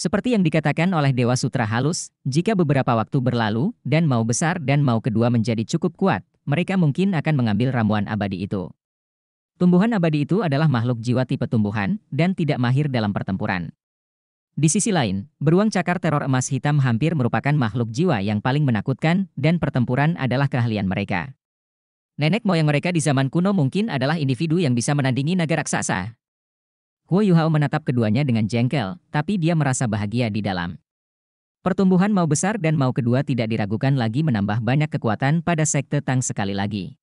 Seperti yang dikatakan oleh Dewa Sutra Halus, jika beberapa waktu berlalu, dan mau besar dan mau kedua menjadi cukup kuat, mereka mungkin akan mengambil ramuan abadi itu. Tumbuhan abadi itu adalah makhluk jiwa tipe tumbuhan, dan tidak mahir dalam pertempuran. Di sisi lain, beruang cakar teror emas hitam hampir merupakan makhluk jiwa yang paling menakutkan, dan pertempuran adalah keahlian mereka. Nenek moyang mereka di zaman kuno mungkin adalah individu yang bisa menandingi naga raksasa, Huo Yuhao menatap keduanya dengan jengkel, tapi dia merasa bahagia di dalam. Pertumbuhan mau besar dan mau kedua tidak diragukan lagi menambah banyak kekuatan pada sekte Tang sekali lagi.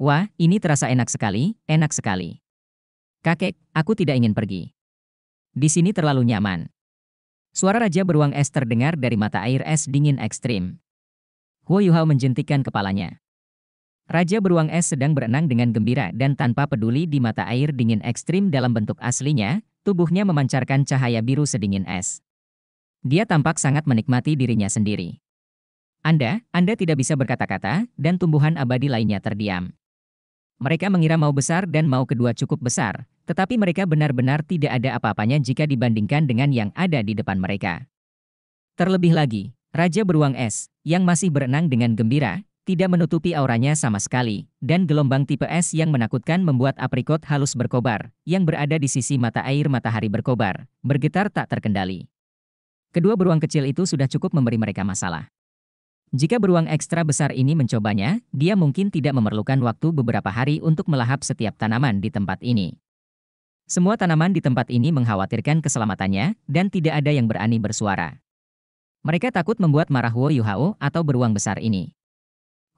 Wah, ini terasa enak sekali, enak sekali. Kakek, aku tidak ingin pergi. Di sini terlalu nyaman. Suara Raja Beruang Es terdengar dari mata air es dingin ekstrim. Huo Yuhao menjentikan kepalanya. Raja beruang es sedang berenang dengan gembira dan tanpa peduli di mata air dingin ekstrim dalam bentuk aslinya, tubuhnya memancarkan cahaya biru sedingin es. Dia tampak sangat menikmati dirinya sendiri. Anda, Anda tidak bisa berkata-kata, dan tumbuhan abadi lainnya terdiam. Mereka mengira mau besar dan mau kedua cukup besar, tetapi mereka benar-benar tidak ada apa-apanya jika dibandingkan dengan yang ada di depan mereka. Terlebih lagi, Raja Beruang Es, yang masih berenang dengan gembira, tidak menutupi auranya sama sekali, dan gelombang tipe S yang menakutkan membuat aprikot halus berkobar, yang berada di sisi mata air matahari berkobar, bergetar tak terkendali. Kedua beruang kecil itu sudah cukup memberi mereka masalah. Jika beruang ekstra besar ini mencobanya, dia mungkin tidak memerlukan waktu beberapa hari untuk melahap setiap tanaman di tempat ini. Semua tanaman di tempat ini mengkhawatirkan keselamatannya, dan tidak ada yang berani bersuara. Mereka takut membuat marah Wo Yuhao atau beruang besar ini.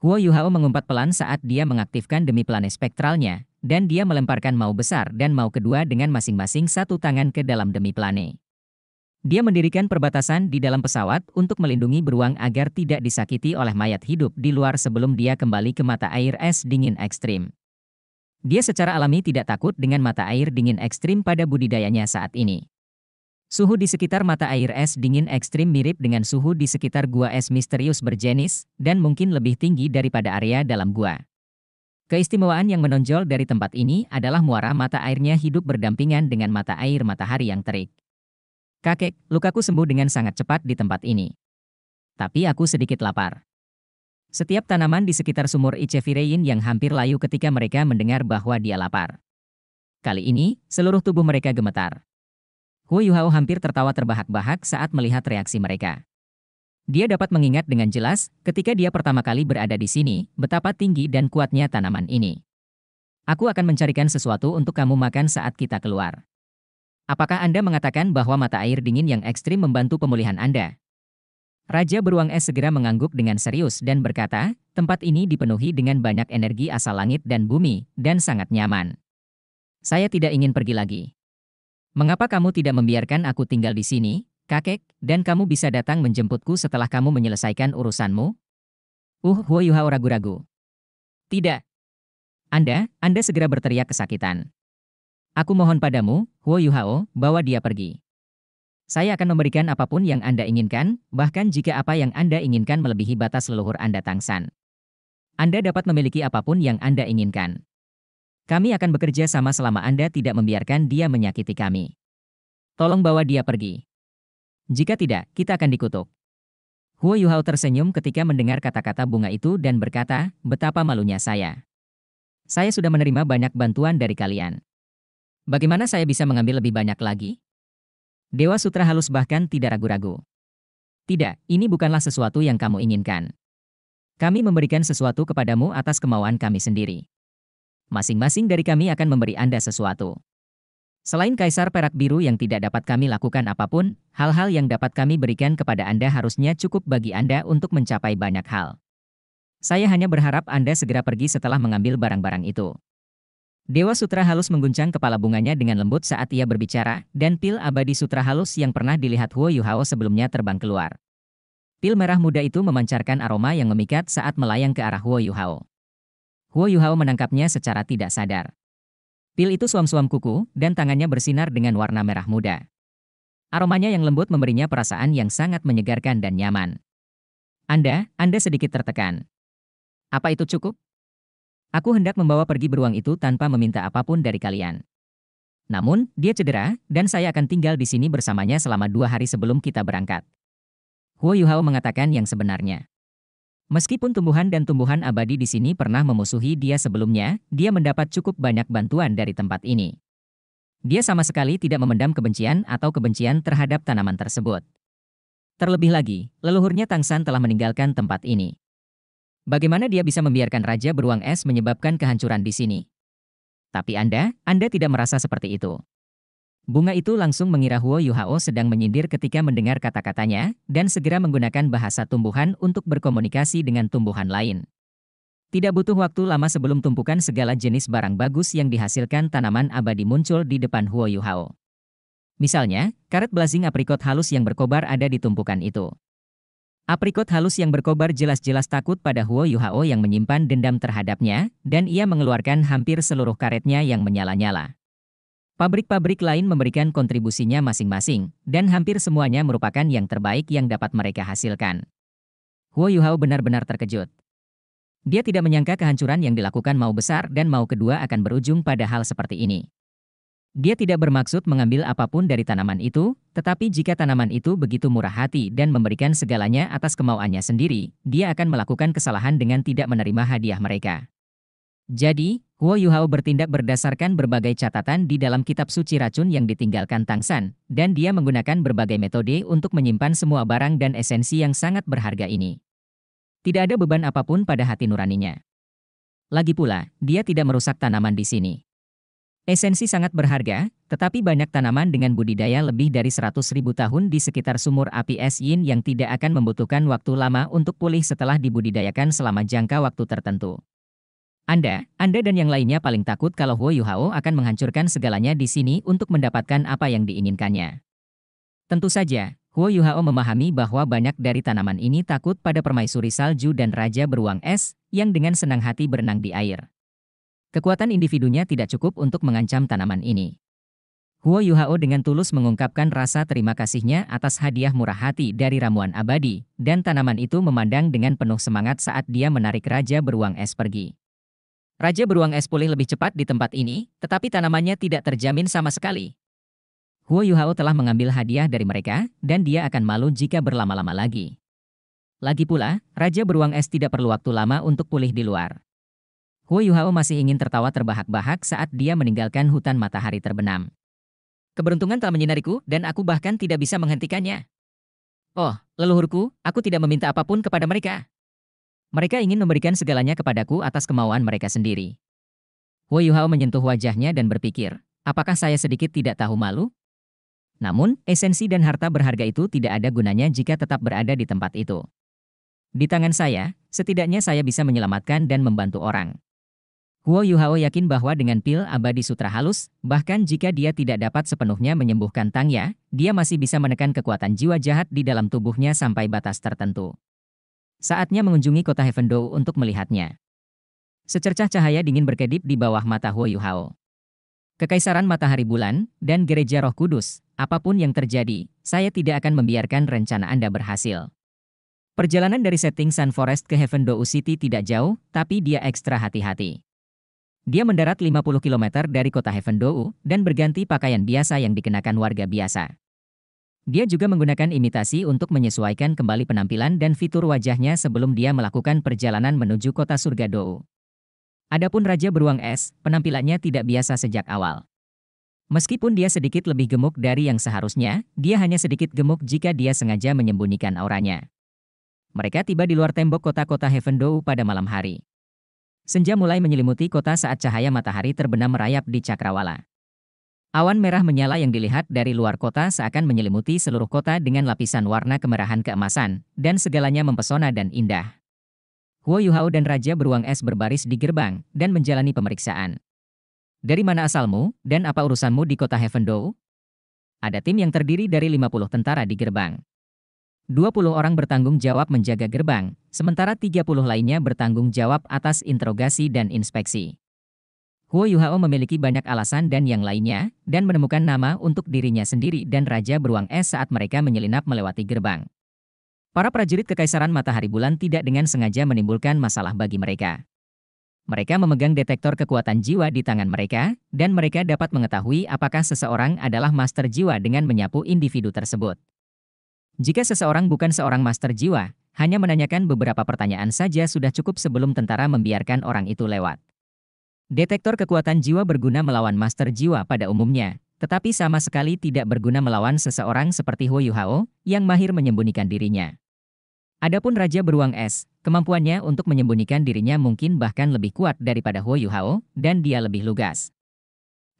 Huo Yuhao mengumpat pelan saat dia mengaktifkan demi planet spektralnya, dan dia melemparkan mau besar dan mau kedua dengan masing-masing satu tangan ke dalam demi planet. Dia mendirikan perbatasan di dalam pesawat untuk melindungi beruang agar tidak disakiti oleh mayat hidup di luar sebelum dia kembali ke mata air es dingin ekstrim. Dia secara alami tidak takut dengan mata air dingin ekstrim pada budidayanya saat ini. Suhu di sekitar mata air es dingin ekstrim mirip dengan suhu di sekitar gua es misterius berjenis, dan mungkin lebih tinggi daripada area dalam gua. Keistimewaan yang menonjol dari tempat ini adalah muara mata airnya hidup berdampingan dengan mata air matahari yang terik. Kakek, lukaku sembuh dengan sangat cepat di tempat ini. Tapi aku sedikit lapar. Setiap tanaman di sekitar sumur Ichevirein yang hampir layu ketika mereka mendengar bahwa dia lapar. Kali ini, seluruh tubuh mereka gemetar. Wu Yuhao hampir tertawa terbahak-bahak saat melihat reaksi mereka. Dia dapat mengingat dengan jelas ketika dia pertama kali berada di sini, betapa tinggi dan kuatnya tanaman ini. Aku akan mencarikan sesuatu untuk kamu makan saat kita keluar. Apakah Anda mengatakan bahwa mata air dingin yang ekstrim membantu pemulihan Anda? Raja beruang es segera mengangguk dengan serius dan berkata, tempat ini dipenuhi dengan banyak energi asal langit dan bumi, dan sangat nyaman. Saya tidak ingin pergi lagi. Mengapa kamu tidak membiarkan aku tinggal di sini, kakek, dan kamu bisa datang menjemputku setelah kamu menyelesaikan urusanmu? Uh Huoyuhao ragu-ragu. Tidak. Anda, Anda segera berteriak kesakitan. Aku mohon padamu, Huoyuhao, bawa dia pergi. Saya akan memberikan apapun yang Anda inginkan, bahkan jika apa yang Anda inginkan melebihi batas leluhur Anda tangsan. Anda dapat memiliki apapun yang Anda inginkan. Kami akan bekerja sama selama Anda tidak membiarkan dia menyakiti kami. Tolong bawa dia pergi. Jika tidak, kita akan dikutuk. Huo Yuhao tersenyum ketika mendengar kata-kata bunga itu dan berkata, betapa malunya saya. Saya sudah menerima banyak bantuan dari kalian. Bagaimana saya bisa mengambil lebih banyak lagi? Dewa Sutra halus bahkan tidak ragu-ragu. Tidak, ini bukanlah sesuatu yang kamu inginkan. Kami memberikan sesuatu kepadamu atas kemauan kami sendiri masing-masing dari kami akan memberi Anda sesuatu. Selain kaisar perak biru yang tidak dapat kami lakukan apapun, hal-hal yang dapat kami berikan kepada Anda harusnya cukup bagi Anda untuk mencapai banyak hal. Saya hanya berharap Anda segera pergi setelah mengambil barang-barang itu. Dewa Sutra halus mengguncang kepala bunganya dengan lembut saat ia berbicara, dan pil abadi sutra halus yang pernah dilihat Huo Yuhao sebelumnya terbang keluar. Pil merah muda itu memancarkan aroma yang memikat saat melayang ke arah Huo Yuhao. Huo Yuhao menangkapnya secara tidak sadar. Pil itu suam-suam kuku, dan tangannya bersinar dengan warna merah muda. Aromanya yang lembut memberinya perasaan yang sangat menyegarkan dan nyaman. Anda, Anda sedikit tertekan. Apa itu cukup? Aku hendak membawa pergi beruang itu tanpa meminta apapun dari kalian. Namun, dia cedera, dan saya akan tinggal di sini bersamanya selama dua hari sebelum kita berangkat. Huo Yuhao mengatakan yang sebenarnya. Meskipun tumbuhan dan tumbuhan abadi di sini pernah memusuhi dia sebelumnya, dia mendapat cukup banyak bantuan dari tempat ini. Dia sama sekali tidak memendam kebencian atau kebencian terhadap tanaman tersebut. Terlebih lagi, leluhurnya Tang San telah meninggalkan tempat ini. Bagaimana dia bisa membiarkan Raja Beruang Es menyebabkan kehancuran di sini? Tapi Anda, Anda tidak merasa seperti itu. Bunga itu langsung mengira Huo Yu Hao sedang menyindir ketika mendengar kata-katanya, dan segera menggunakan bahasa tumbuhan untuk berkomunikasi dengan tumbuhan lain. Tidak butuh waktu lama sebelum tumpukan segala jenis barang bagus yang dihasilkan tanaman abadi muncul di depan Huo Yu Hao. Misalnya, karet blazing aprikot halus yang berkobar ada di tumpukan itu. Aprikot halus yang berkobar jelas-jelas takut pada Huo Yu Hao yang menyimpan dendam terhadapnya, dan ia mengeluarkan hampir seluruh karetnya yang menyala-nyala. Pabrik-pabrik lain memberikan kontribusinya masing-masing, dan hampir semuanya merupakan yang terbaik yang dapat mereka hasilkan. Huo Yuhao benar-benar terkejut. Dia tidak menyangka kehancuran yang dilakukan Mau besar dan Mau kedua akan berujung pada hal seperti ini. Dia tidak bermaksud mengambil apapun dari tanaman itu, tetapi jika tanaman itu begitu murah hati dan memberikan segalanya atas kemauannya sendiri, dia akan melakukan kesalahan dengan tidak menerima hadiah mereka. Jadi, Huo Yuhao bertindak berdasarkan berbagai catatan di dalam kitab suci racun yang ditinggalkan Tang San, dan dia menggunakan berbagai metode untuk menyimpan semua barang dan esensi yang sangat berharga ini. Tidak ada beban apapun pada hati nuraninya. Lagi pula, dia tidak merusak tanaman di sini. Esensi sangat berharga, tetapi banyak tanaman dengan budidaya lebih dari 100.000 tahun di sekitar sumur api es yin yang tidak akan membutuhkan waktu lama untuk pulih setelah dibudidayakan selama jangka waktu tertentu. Anda, Anda dan yang lainnya paling takut kalau Huo Yuhao akan menghancurkan segalanya di sini untuk mendapatkan apa yang diinginkannya. Tentu saja, Huo Yuhao memahami bahwa banyak dari tanaman ini takut pada permaisuri salju dan raja beruang es, yang dengan senang hati berenang di air. Kekuatan individunya tidak cukup untuk mengancam tanaman ini. Huo Yuhao dengan tulus mengungkapkan rasa terima kasihnya atas hadiah murah hati dari ramuan abadi, dan tanaman itu memandang dengan penuh semangat saat dia menarik raja beruang es pergi. Raja beruang es pulih lebih cepat di tempat ini, tetapi tanamannya tidak terjamin sama sekali. Huo Yuhao telah mengambil hadiah dari mereka, dan dia akan malu jika berlama-lama lagi. Lagi pula, Raja beruang es tidak perlu waktu lama untuk pulih di luar. Huo Yuhao masih ingin tertawa terbahak-bahak saat dia meninggalkan hutan matahari terbenam. Keberuntungan telah menyinariku, dan aku bahkan tidak bisa menghentikannya. Oh, leluhurku, aku tidak meminta apapun kepada mereka. Mereka ingin memberikan segalanya kepadaku atas kemauan mereka sendiri. Wei Yuhao menyentuh wajahnya dan berpikir, apakah saya sedikit tidak tahu malu? Namun, esensi dan harta berharga itu tidak ada gunanya jika tetap berada di tempat itu. Di tangan saya, setidaknya saya bisa menyelamatkan dan membantu orang. Huo Yuhao yakin bahwa dengan pil abadi sutra halus, bahkan jika dia tidak dapat sepenuhnya menyembuhkan Tangya, dia masih bisa menekan kekuatan jiwa jahat di dalam tubuhnya sampai batas tertentu. Saatnya mengunjungi kota Heaven Dou untuk melihatnya. Secercah cahaya dingin berkedip di bawah mata Huo Yu Hao. Kekaisaran matahari bulan, dan gereja roh kudus, apapun yang terjadi, saya tidak akan membiarkan rencana Anda berhasil. Perjalanan dari setting Sun Forest ke Heaven Dou City tidak jauh, tapi dia ekstra hati-hati. Dia mendarat 50 km dari kota Heaven Dou dan berganti pakaian biasa yang dikenakan warga biasa. Dia juga menggunakan imitasi untuk menyesuaikan kembali penampilan dan fitur wajahnya sebelum dia melakukan perjalanan menuju kota surga Dou. Adapun Raja Beruang Es, penampilannya tidak biasa sejak awal. Meskipun dia sedikit lebih gemuk dari yang seharusnya, dia hanya sedikit gemuk jika dia sengaja menyembunyikan auranya. Mereka tiba di luar tembok kota-kota Heaven Dou pada malam hari. Senja mulai menyelimuti kota saat cahaya matahari terbenam merayap di cakrawala. Awan merah menyala yang dilihat dari luar kota seakan menyelimuti seluruh kota dengan lapisan warna kemerahan keemasan, dan segalanya mempesona dan indah. Huo Yuhao dan Raja Beruang Es berbaris di gerbang, dan menjalani pemeriksaan. Dari mana asalmu, dan apa urusanmu di kota Heaven Dou? Ada tim yang terdiri dari 50 tentara di gerbang. 20 orang bertanggung jawab menjaga gerbang, sementara 30 lainnya bertanggung jawab atas interogasi dan inspeksi. Huo Yuhao memiliki banyak alasan dan yang lainnya, dan menemukan nama untuk dirinya sendiri dan Raja Beruang Es saat mereka menyelinap melewati gerbang. Para prajurit Kekaisaran Matahari Bulan tidak dengan sengaja menimbulkan masalah bagi mereka. Mereka memegang detektor kekuatan jiwa di tangan mereka, dan mereka dapat mengetahui apakah seseorang adalah master jiwa dengan menyapu individu tersebut. Jika seseorang bukan seorang master jiwa, hanya menanyakan beberapa pertanyaan saja sudah cukup sebelum tentara membiarkan orang itu lewat. Detektor kekuatan jiwa berguna melawan master jiwa pada umumnya, tetapi sama sekali tidak berguna melawan seseorang seperti Huo Yuhao, yang mahir menyembunyikan dirinya. Adapun Raja Beruang Es, kemampuannya untuk menyembunyikan dirinya mungkin bahkan lebih kuat daripada Huo Yuhao, dan dia lebih lugas.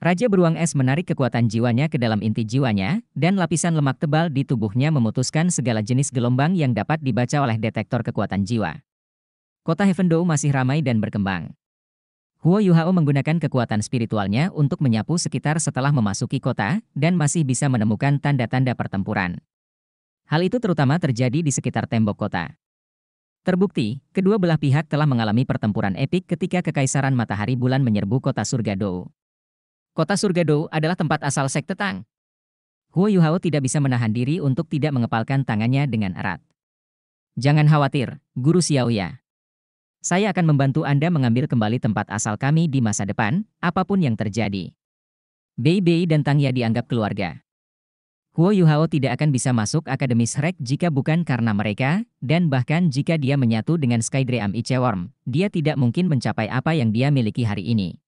Raja Beruang Es menarik kekuatan jiwanya ke dalam inti jiwanya, dan lapisan lemak tebal di tubuhnya memutuskan segala jenis gelombang yang dapat dibaca oleh detektor kekuatan jiwa. Kota Heaven Dou masih ramai dan berkembang. Huo Yuhao menggunakan kekuatan spiritualnya untuk menyapu sekitar setelah memasuki kota, dan masih bisa menemukan tanda-tanda pertempuran. Hal itu terutama terjadi di sekitar tembok kota. Terbukti, kedua belah pihak telah mengalami pertempuran epik ketika Kekaisaran Matahari Bulan menyerbu kota surga Dou. Kota surga Dou adalah tempat asal sekte Tang. Huo Yuhao tidak bisa menahan diri untuk tidak mengepalkan tangannya dengan erat. Jangan khawatir, Guru Xiaoya. Saya akan membantu Anda mengambil kembali tempat asal kami di masa depan, apapun yang terjadi. Bei Bei dan Tang Ya dianggap keluarga. Huo Yuhao tidak akan bisa masuk Akademi Shrek jika bukan karena mereka, dan bahkan jika dia menyatu dengan Skydream Worm, dia tidak mungkin mencapai apa yang dia miliki hari ini.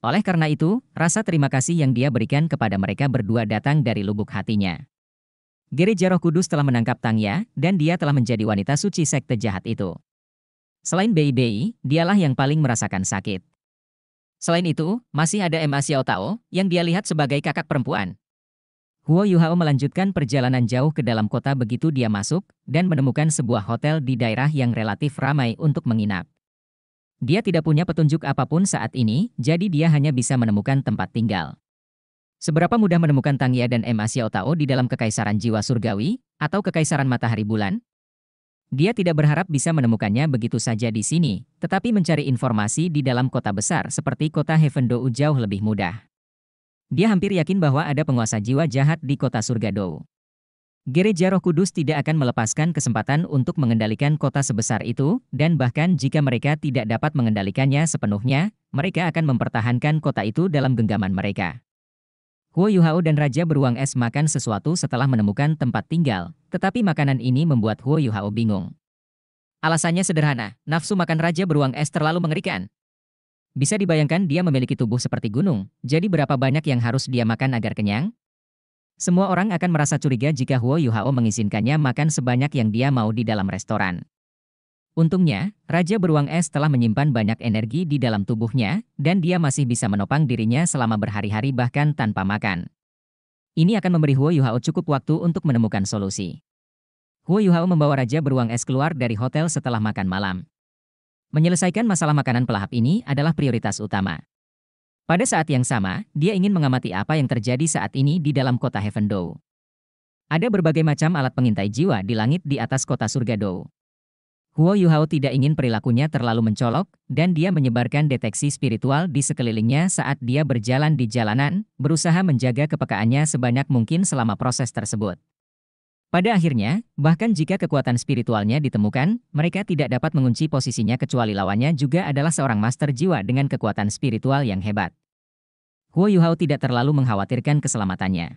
Oleh karena itu, rasa terima kasih yang dia berikan kepada mereka berdua datang dari lubuk hatinya. Gereja Roh Kudus telah menangkap Tangya, dan dia telah menjadi wanita suci sekte jahat itu. Selain Bei Bei, dialah yang paling merasakan sakit. Selain itu, masih ada Ma Xiao Tao, yang dia lihat sebagai kakak perempuan. Huo Yuhao melanjutkan perjalanan jauh ke dalam kota begitu dia masuk, dan menemukan sebuah hotel di daerah yang relatif ramai untuk menginap. Dia tidak punya petunjuk apapun saat ini, jadi dia hanya bisa menemukan tempat tinggal. Seberapa mudah menemukan Tangya dan Ma Xiao Tao di dalam Kekaisaran Jiwa Surgawi, atau Kekaisaran Matahari Bulan? Dia tidak berharap bisa menemukannya begitu saja di sini, tetapi mencari informasi di dalam kota besar seperti kota Heaven Dou jauh lebih mudah. Dia hampir yakin bahwa ada penguasa jiwa jahat di kota surga Dou. Gereja Roh Kudus tidak akan melepaskan kesempatan untuk mengendalikan kota sebesar itu, dan bahkan jika mereka tidak dapat mengendalikannya sepenuhnya, mereka akan mempertahankan kota itu dalam genggaman mereka. Huo Yuhao dan Raja Beruang Es makan sesuatu setelah menemukan tempat tinggal, tetapi makanan ini membuat Huo Yuhao bingung. Alasannya sederhana, nafsu makan Raja Beruang Es terlalu mengerikan. Bisa dibayangkan dia memiliki tubuh seperti gunung, jadi berapa banyak yang harus dia makan agar kenyang? Semua orang akan merasa curiga jika Huo Yuhao mengizinkannya makan sebanyak yang dia mau di dalam restoran. Untungnya, Raja Beruang Es telah menyimpan banyak energi di dalam tubuhnya, dan dia masih bisa menopang dirinya selama berhari-hari bahkan tanpa makan. Ini akan memberi Huo Yuhao cukup waktu untuk menemukan solusi. Huo Yuhao membawa Raja Beruang Es keluar dari hotel setelah makan malam. Menyelesaikan masalah makanan pelahap ini adalah prioritas utama. Pada saat yang sama, dia ingin mengamati apa yang terjadi saat ini di dalam kota Heaven Dou. Ada berbagai macam alat pengintai jiwa di langit di atas kota surga Dou. Huo Yuhao tidak ingin perilakunya terlalu mencolok, dan dia menyebarkan deteksi spiritual di sekelilingnya saat dia berjalan di jalanan, berusaha menjaga kepekaannya sebanyak mungkin selama proses tersebut. Pada akhirnya, bahkan jika kekuatan spiritualnya ditemukan, mereka tidak dapat mengunci posisinya kecuali lawannya juga adalah seorang master jiwa dengan kekuatan spiritual yang hebat. Huo Yuhao tidak terlalu mengkhawatirkan keselamatannya.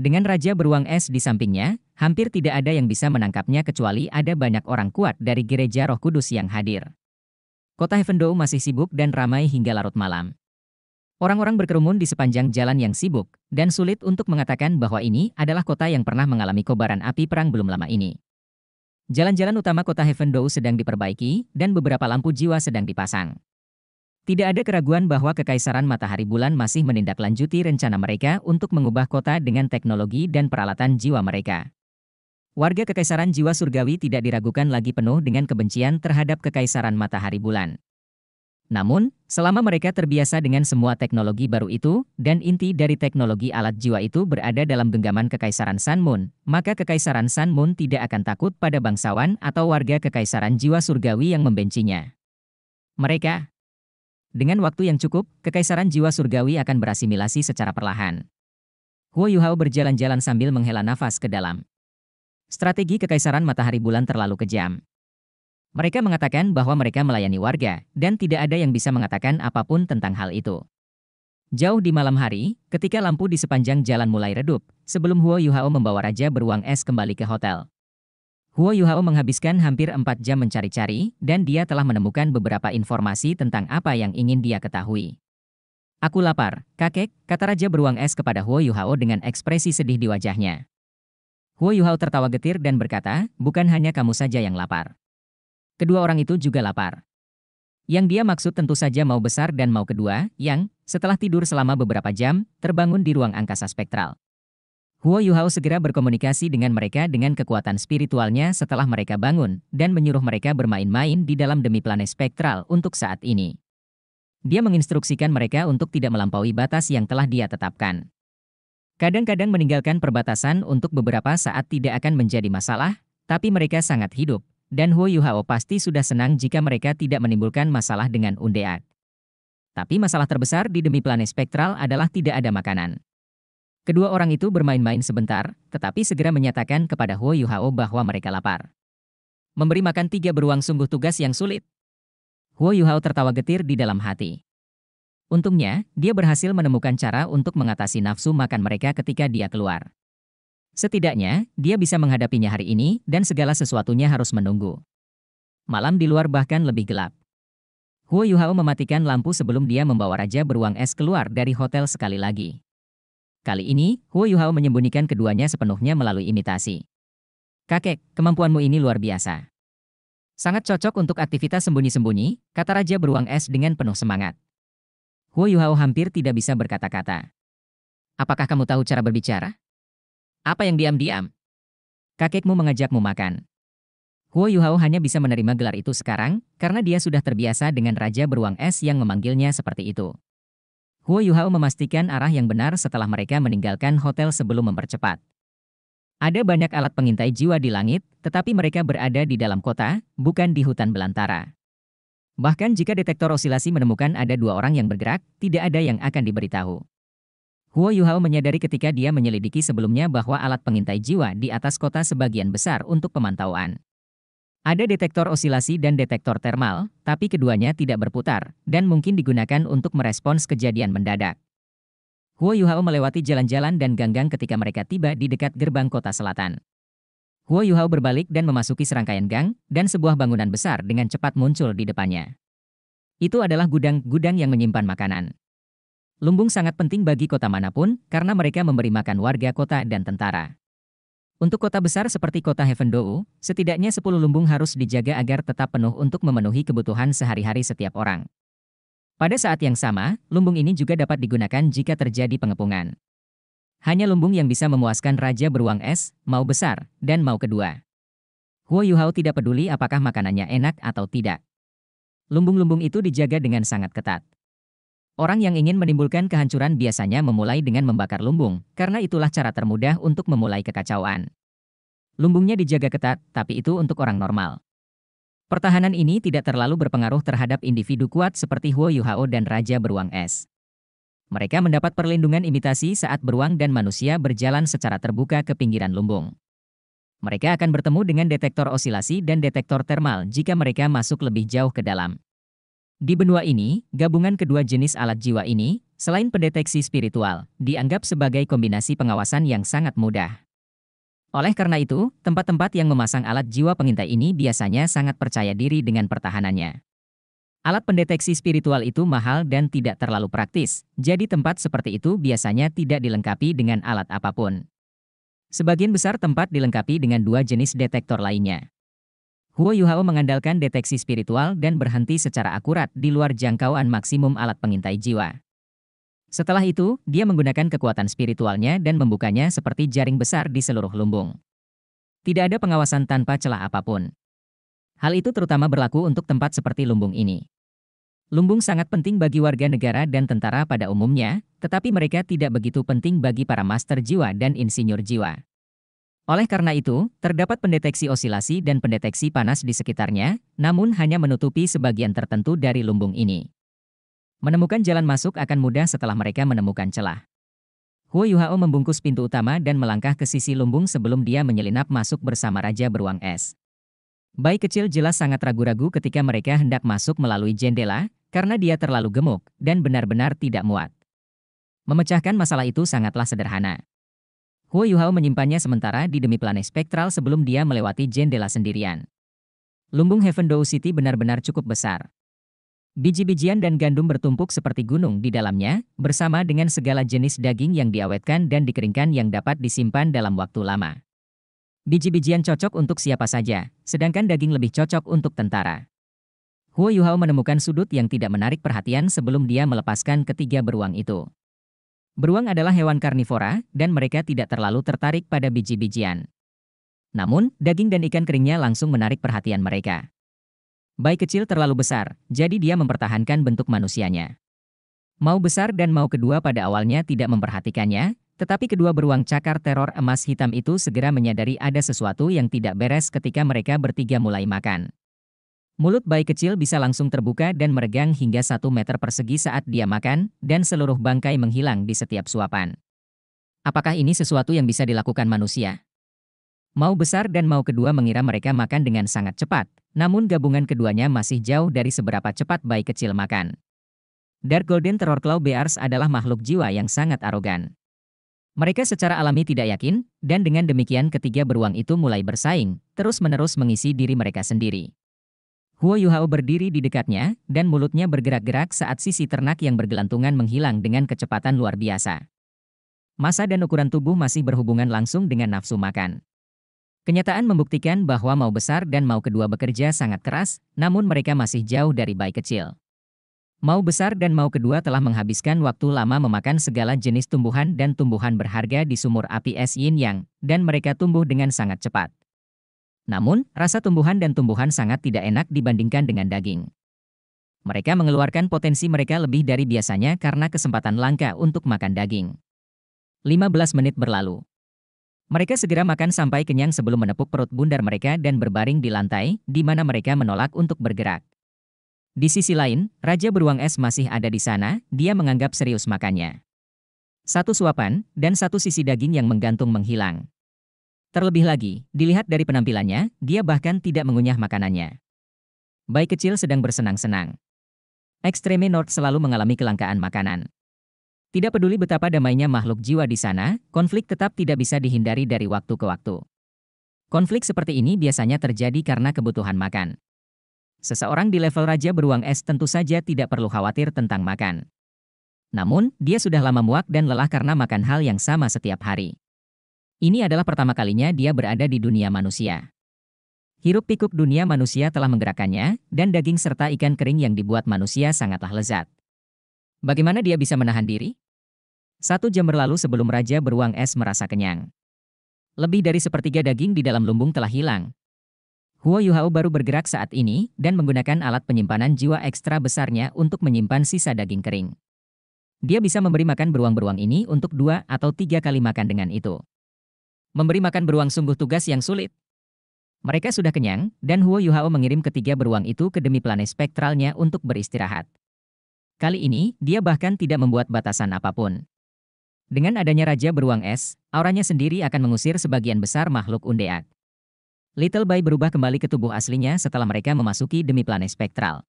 Dengan Raja Beruang Es di sampingnya, hampir tidak ada yang bisa menangkapnya kecuali ada banyak orang kuat dari gereja roh kudus yang hadir. Kota Hevendow masih sibuk dan ramai hingga larut malam. Orang-orang berkerumun di sepanjang jalan yang sibuk, dan sulit untuk mengatakan bahwa ini adalah kota yang pernah mengalami kobaran api perang belum lama ini. Jalan-jalan utama kota Hevendow sedang diperbaiki, dan beberapa lampu jiwa sedang dipasang. Tidak ada keraguan bahwa Kekaisaran Matahari Bulan masih menindaklanjuti rencana mereka untuk mengubah kota dengan teknologi dan peralatan jiwa mereka. Warga kekaisaran jiwa surgawi tidak diragukan lagi penuh dengan kebencian terhadap kekaisaran matahari bulan. Namun, selama mereka terbiasa dengan semua teknologi baru itu, dan inti dari teknologi alat jiwa itu berada dalam genggaman Kekaisaran Sun Moon, maka Kekaisaran Sun Moon tidak akan takut pada bangsawan atau warga Kekaisaran Jiwa Surgawi yang membencinya. Mereka Dengan waktu yang cukup, Kekaisaran Jiwa Surgawi akan berasimilasi secara perlahan. Huo Yuhao berjalan-jalan sambil menghela nafas ke dalam. Strategi Kekaisaran Matahari Bulan terlalu kejam. Mereka mengatakan bahwa mereka melayani warga, dan tidak ada yang bisa mengatakan apapun tentang hal itu. Jauh di malam hari, ketika lampu di sepanjang jalan mulai redup, sebelum Huo Yuhao membawa Raja beruang es kembali ke hotel. Huo Yuhao menghabiskan hampir empat jam mencari-cari, dan dia telah menemukan beberapa informasi tentang apa yang ingin dia ketahui. Aku lapar, kakek, kata Raja beruang es kepada Huo Yuhao dengan ekspresi sedih di wajahnya. Huo Yuhao tertawa getir dan berkata, bukan hanya kamu saja yang lapar. Kedua orang itu juga lapar. Yang dia maksud tentu saja mau besar dan mau kedua, yang, setelah tidur selama beberapa jam, terbangun di ruang angkasa spektral. Huo Yuhao segera berkomunikasi dengan mereka dengan kekuatan spiritualnya setelah mereka bangun, dan menyuruh mereka bermain-main di dalam demi planet spektral untuk saat ini. Dia menginstruksikan mereka untuk tidak melampaui batas yang telah dia tetapkan. Kadang-kadang meninggalkan perbatasan untuk beberapa saat tidak akan menjadi masalah, tapi mereka sangat hidup, dan Huo Yuhao pasti sudah senang jika mereka tidak menimbulkan masalah dengan Undead. Tapi masalah terbesar di demi planet spektral adalah tidak ada makanan. Kedua orang itu bermain-main sebentar, tetapi segera menyatakan kepada Huo Yuhao bahwa mereka lapar. Memberi makan tiga beruang sungguh tugas yang sulit. Huo Yuhao tertawa getir di dalam hati. Untungnya, dia berhasil menemukan cara untuk mengatasi nafsu makan mereka ketika dia keluar. Setidaknya, dia bisa menghadapinya hari ini dan segala sesuatunya harus menunggu. Malam di luar bahkan lebih gelap. Huo Yuhao mematikan lampu sebelum dia membawa Raja Beruang Es keluar dari hotel sekali lagi. Kali ini, Huo Yuhao menyembunyikan keduanya sepenuhnya melalui imitasi. Kakek, kemampuanmu ini luar biasa. Sangat cocok untuk aktivitas sembunyi-sembunyi, kata Raja Beruang Es dengan penuh semangat. Huo Yuhao hampir tidak bisa berkata-kata. Apakah kamu tahu cara berbicara? Apa yang diam-diam? Kakekmu mengajakmu makan. Huo Yuhao hanya bisa menerima gelar itu sekarang, karena dia sudah terbiasa dengan Raja Beruang Es yang memanggilnya seperti itu. Huo Yuhao memastikan arah yang benar setelah mereka meninggalkan hotel sebelum mempercepat. Ada banyak alat pengintai jiwa di langit, tetapi mereka berada di dalam kota, bukan di hutan belantara. Bahkan jika detektor osilasi menemukan ada dua orang yang bergerak, tidak ada yang akan diberitahu. Huo Yuhao menyadari ketika dia menyelidiki sebelumnya bahwa alat pengintai jiwa di atas kota sebagian besar untuk pemantauan. Ada detektor osilasi dan detektor termal, tapi keduanya tidak berputar, dan mungkin digunakan untuk merespons kejadian mendadak. Huo Yuhao melewati jalan-jalan dan ganggang ketika mereka tiba di dekat gerbang kota selatan. Huo Yuhao berbalik dan memasuki serangkaian gang, dan sebuah bangunan besar dengan cepat muncul di depannya. Itu adalah gudang-gudang yang menyimpan makanan. Lumbung sangat penting bagi kota manapun, karena mereka memberi makan warga kota dan tentara. Untuk kota besar seperti kota Dou, setidaknya 10 lumbung harus dijaga agar tetap penuh untuk memenuhi kebutuhan sehari-hari setiap orang. Pada saat yang sama, lumbung ini juga dapat digunakan jika terjadi pengepungan. Hanya lumbung yang bisa memuaskan raja beruang es, mau besar, dan mau kedua. Huo Yuhao tidak peduli apakah makanannya enak atau tidak. Lumbung-lumbung itu dijaga dengan sangat ketat. Orang yang ingin menimbulkan kehancuran biasanya memulai dengan membakar lumbung, karena itulah cara termudah untuk memulai kekacauan. Lumbungnya dijaga ketat, tapi itu untuk orang normal. Pertahanan ini tidak terlalu berpengaruh terhadap individu kuat seperti Huo Yuhao dan Raja Beruang Es. Mereka mendapat perlindungan imitasi saat beruang dan manusia berjalan secara terbuka ke pinggiran lumbung. Mereka akan bertemu dengan detektor osilasi dan detektor termal jika mereka masuk lebih jauh ke dalam. Di benua ini, gabungan kedua jenis alat jiwa ini, selain pendeteksi spiritual, dianggap sebagai kombinasi pengawasan yang sangat mudah. Oleh karena itu, tempat-tempat yang memasang alat jiwa pengintai ini biasanya sangat percaya diri dengan pertahanannya. Alat pendeteksi spiritual itu mahal dan tidak terlalu praktis, jadi tempat seperti itu biasanya tidak dilengkapi dengan alat apapun. Sebagian besar tempat dilengkapi dengan dua jenis detektor lainnya. Huo Yuhao mengandalkan deteksi spiritual dan berhenti secara akurat di luar jangkauan maksimum alat pengintai jiwa. Setelah itu, dia menggunakan kekuatan spiritualnya dan membukanya seperti jaring besar di seluruh lumbung. Tidak ada pengawasan tanpa celah apapun. Hal itu terutama berlaku untuk tempat seperti lumbung ini. Lumbung sangat penting bagi warga negara dan tentara pada umumnya, tetapi mereka tidak begitu penting bagi para master jiwa dan insinyur jiwa. Oleh karena itu, terdapat pendeteksi osilasi dan pendeteksi panas di sekitarnya, namun hanya menutupi sebagian tertentu dari lumbung ini. Menemukan jalan masuk akan mudah setelah mereka menemukan celah. Huo Yuhao membungkus pintu utama dan melangkah ke sisi lumbung sebelum dia menyelinap masuk bersama Raja Beruang Es. Bayi kecil jelas sangat ragu-ragu ketika mereka hendak masuk melalui jendela, karena dia terlalu gemuk dan benar-benar tidak muat. Memecahkan masalah itu sangatlah sederhana. Huo Yuhao menyimpannya sementara di demi planet spektral sebelum dia melewati jendela sendirian. Lumbung Heaven Dou City benar-benar cukup besar. Biji-bijian dan gandum bertumpuk seperti gunung di dalamnya, bersama dengan segala jenis daging yang diawetkan dan dikeringkan yang dapat disimpan dalam waktu lama. Biji-bijian cocok untuk siapa saja, sedangkan daging lebih cocok untuk tentara. Huo Yuhao menemukan sudut yang tidak menarik perhatian sebelum dia melepaskan ketiga beruang itu. Beruang adalah hewan karnivora, dan mereka tidak terlalu tertarik pada biji-bijian. Namun, daging dan ikan keringnya langsung menarik perhatian mereka. Bayi kecil terlalu besar, jadi dia mempertahankan bentuk manusianya. Mau besar dan mau kedua pada awalnya tidak memperhatikannya, tetapi kedua beruang cakar teror emas hitam itu segera menyadari ada sesuatu yang tidak beres ketika mereka bertiga mulai makan. Mulut bayi kecil bisa langsung terbuka dan meregang hingga satu meter persegi saat dia makan, dan seluruh bangkai menghilang di setiap suapan. Apakah ini sesuatu yang bisa dilakukan manusia? Mau besar dan mau kedua mengira mereka makan dengan sangat cepat, namun gabungan keduanya masih jauh dari seberapa cepat bayi kecil makan. Dark Golden Terror Claw Bears adalah makhluk jiwa yang sangat arogan. Mereka secara alami tidak yakin, dan dengan demikian ketiga beruang itu mulai bersaing, terus-menerus mengisi diri mereka sendiri. Huo Yuhao berdiri di dekatnya, dan mulutnya bergerak-gerak saat sisi ternak yang bergelantungan menghilang dengan kecepatan luar biasa. Masa dan ukuran tubuh masih berhubungan langsung dengan nafsu makan. Kenyataan membuktikan bahwa mau besar dan mau kedua bekerja sangat keras, namun mereka masih jauh dari bayi kecil. Mau besar dan mau kedua telah menghabiskan waktu lama memakan segala jenis tumbuhan dan tumbuhan berharga di sumur api es yin yang, dan mereka tumbuh dengan sangat cepat. Namun, rasa tumbuhan dan tumbuhan sangat tidak enak dibandingkan dengan daging. Mereka mengeluarkan potensi mereka lebih dari biasanya karena kesempatan langka untuk makan daging. 15 menit berlalu. Mereka segera makan sampai kenyang sebelum menepuk perut bundar mereka dan berbaring di lantai, di mana mereka menolak untuk bergerak. Di sisi lain, Raja Beruang Es masih ada di sana, dia menganggap serius makannya. Satu suapan, dan satu sisi daging yang menggantung menghilang. Terlebih lagi, dilihat dari penampilannya, dia bahkan tidak mengunyah makanannya. Bayi kecil sedang bersenang-senang. Ekstreme North selalu mengalami kelangkaan makanan. Tidak peduli betapa damainya makhluk jiwa di sana, konflik tetap tidak bisa dihindari dari waktu ke waktu. Konflik seperti ini biasanya terjadi karena kebutuhan makan. Seseorang di level raja beruang es tentu saja tidak perlu khawatir tentang makan. Namun, dia sudah lama muak dan lelah karena makan hal yang sama setiap hari. Ini adalah pertama kalinya dia berada di dunia manusia. Hirup pikuk dunia manusia telah menggerakkannya, dan daging serta ikan kering yang dibuat manusia sangatlah lezat. Bagaimana dia bisa menahan diri? Satu jam berlalu sebelum Raja Beruang Es merasa kenyang. Lebih dari sepertiga daging di dalam lumbung telah hilang, Huo Yuhao baru bergerak saat ini dan menggunakan alat penyimpanan jiwa ekstra besarnya untuk menyimpan sisa daging kering. Dia bisa memberi makan beruang-beruang ini untuk dua atau tiga kali makan dengan itu. Memberi makan beruang sungguh tugas yang sulit. Mereka sudah kenyang, dan Huo Yuhao mengirim ketiga beruang itu ke demi planet spektralnya untuk beristirahat. Kali ini, dia bahkan tidak membuat batasan apapun. Dengan adanya Raja Beruang Es, auranya sendiri akan mengusir sebagian besar makhluk undeak. Little Bay berubah kembali ke tubuh aslinya setelah mereka memasuki demi planet spektral.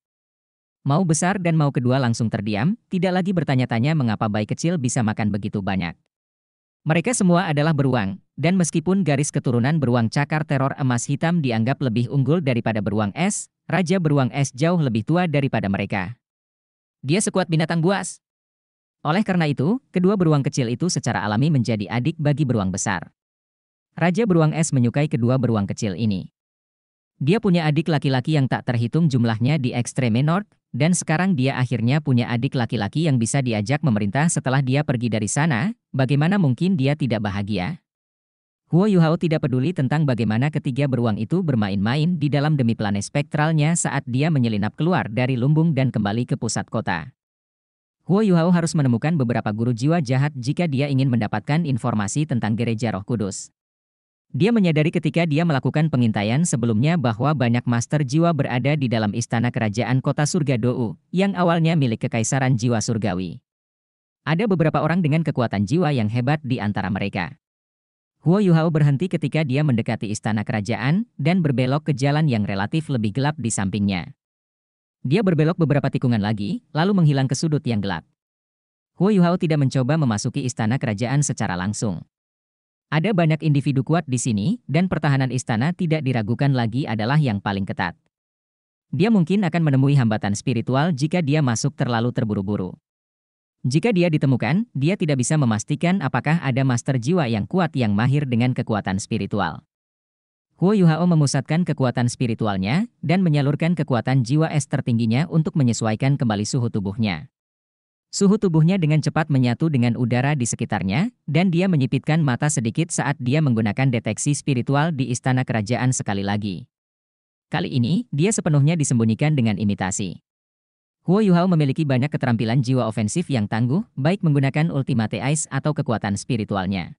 Mau besar dan mau kedua langsung terdiam, tidak lagi bertanya-tanya mengapa bayi kecil bisa makan begitu banyak. Mereka semua adalah beruang, dan meskipun garis keturunan beruang cakar teror emas hitam dianggap lebih unggul daripada beruang es, Raja beruang es jauh lebih tua daripada mereka. Dia sekuat binatang buas. Oleh karena itu, kedua beruang kecil itu secara alami menjadi adik bagi beruang besar. Raja beruang es menyukai kedua beruang kecil ini. Dia punya adik laki-laki yang tak terhitung jumlahnya di ekstreme North, dan sekarang dia akhirnya punya adik laki-laki yang bisa diajak memerintah setelah dia pergi dari sana, bagaimana mungkin dia tidak bahagia? Huo Yuhao tidak peduli tentang bagaimana ketiga beruang itu bermain-main di dalam demi planet spektralnya saat dia menyelinap keluar dari lumbung dan kembali ke pusat kota. Huo Yuhao harus menemukan beberapa guru jiwa jahat jika dia ingin mendapatkan informasi tentang gereja roh kudus. Dia menyadari ketika dia melakukan pengintaian sebelumnya bahwa banyak master jiwa berada di dalam istana kerajaan kota surga Dou, yang awalnya milik kekaisaran jiwa surgawi. Ada beberapa orang dengan kekuatan jiwa yang hebat di antara mereka. Huo Yuhao berhenti ketika dia mendekati istana kerajaan dan berbelok ke jalan yang relatif lebih gelap di sampingnya. Dia berbelok beberapa tikungan lagi, lalu menghilang ke sudut yang gelap. Huo Yuhao tidak mencoba memasuki istana kerajaan secara langsung. Ada banyak individu kuat di sini, dan pertahanan istana tidak diragukan lagi adalah yang paling ketat. Dia mungkin akan menemui hambatan spiritual jika dia masuk terlalu terburu-buru. Jika dia ditemukan, dia tidak bisa memastikan apakah ada master jiwa yang kuat yang mahir dengan kekuatan spiritual. Huo Yuhao memusatkan kekuatan spiritualnya dan menyalurkan kekuatan jiwa es tertingginya untuk menyesuaikan kembali suhu tubuhnya. Suhu tubuhnya dengan cepat menyatu dengan udara di sekitarnya, dan dia menyipitkan mata sedikit saat dia menggunakan deteksi spiritual di istana kerajaan sekali lagi. Kali ini, dia sepenuhnya disembunyikan dengan imitasi. Huo Yuhao memiliki banyak keterampilan jiwa ofensif yang tangguh, baik menggunakan ultimate ice atau kekuatan spiritualnya.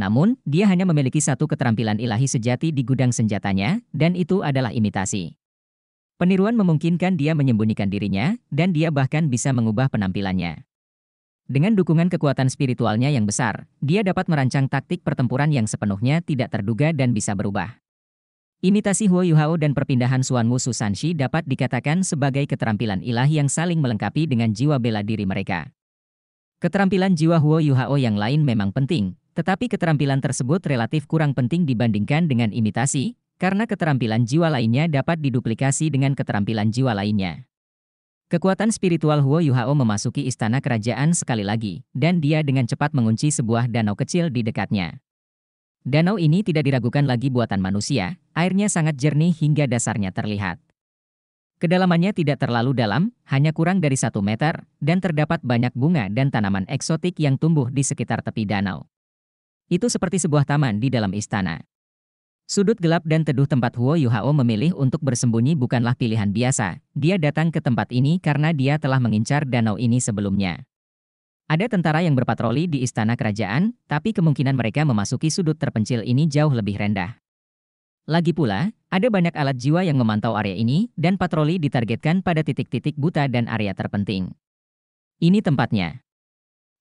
Namun, dia hanya memiliki satu keterampilan ilahi sejati di gudang senjatanya, dan itu adalah imitasi. Peniruan memungkinkan dia menyembunyikan dirinya, dan dia bahkan bisa mengubah penampilannya. Dengan dukungan kekuatan spiritualnya yang besar, dia dapat merancang taktik pertempuran yang sepenuhnya tidak terduga dan bisa berubah. Imitasi Huo Yuhao dan perpindahan Suan Wu Sanshi dapat dikatakan sebagai keterampilan ilah yang saling melengkapi dengan jiwa bela diri mereka. Keterampilan jiwa Huo Yuhao yang lain memang penting, tetapi keterampilan tersebut relatif kurang penting dibandingkan dengan imitasi, karena keterampilan jiwa lainnya dapat diduplikasi dengan keterampilan jiwa lainnya. Kekuatan spiritual Huo Yuhao memasuki istana kerajaan sekali lagi, dan dia dengan cepat mengunci sebuah danau kecil di dekatnya. Danau ini tidak diragukan lagi buatan manusia, airnya sangat jernih hingga dasarnya terlihat. Kedalamannya tidak terlalu dalam, hanya kurang dari satu meter, dan terdapat banyak bunga dan tanaman eksotik yang tumbuh di sekitar tepi danau. Itu seperti sebuah taman di dalam istana. Sudut gelap dan teduh tempat Huo Yuhao memilih untuk bersembunyi bukanlah pilihan biasa. Dia datang ke tempat ini karena dia telah mengincar danau ini sebelumnya. Ada tentara yang berpatroli di istana kerajaan, tapi kemungkinan mereka memasuki sudut terpencil ini jauh lebih rendah. Lagi pula, ada banyak alat jiwa yang memantau area ini, dan patroli ditargetkan pada titik-titik buta dan area terpenting. Ini tempatnya.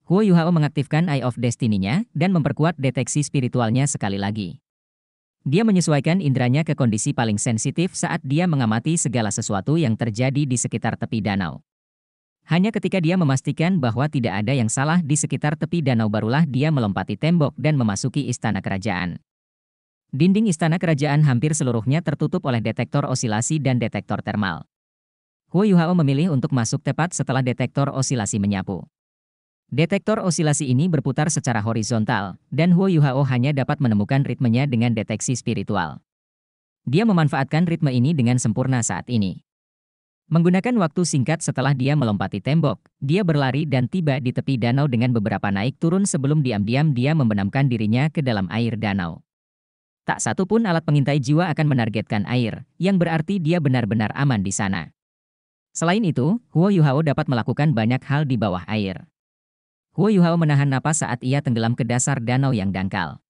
Huo Yuhao mengaktifkan Eye of Destiny-nya, dan memperkuat deteksi spiritualnya sekali lagi. Dia menyesuaikan indranya ke kondisi paling sensitif saat dia mengamati segala sesuatu yang terjadi di sekitar tepi danau. Hanya ketika dia memastikan bahwa tidak ada yang salah di sekitar tepi danau barulah dia melompati tembok dan memasuki istana kerajaan. Dinding istana kerajaan hampir seluruhnya tertutup oleh detektor osilasi dan detektor termal. Huo Yuhao memilih untuk masuk tepat setelah detektor osilasi menyapu. Detektor osilasi ini berputar secara horizontal, dan Huo Yuhao hanya dapat menemukan ritmenya dengan deteksi spiritual. Dia memanfaatkan ritme ini dengan sempurna saat ini. Menggunakan waktu singkat setelah dia melompati tembok, dia berlari dan tiba di tepi danau dengan beberapa naik turun sebelum diam-diam dia membenamkan dirinya ke dalam air danau. Tak satu pun alat pengintai jiwa akan menargetkan air, yang berarti dia benar-benar aman di sana. Selain itu, Huo Yuhao dapat melakukan banyak hal di bawah air. Huo Yuhao menahan napas saat ia tenggelam ke dasar danau yang dangkal.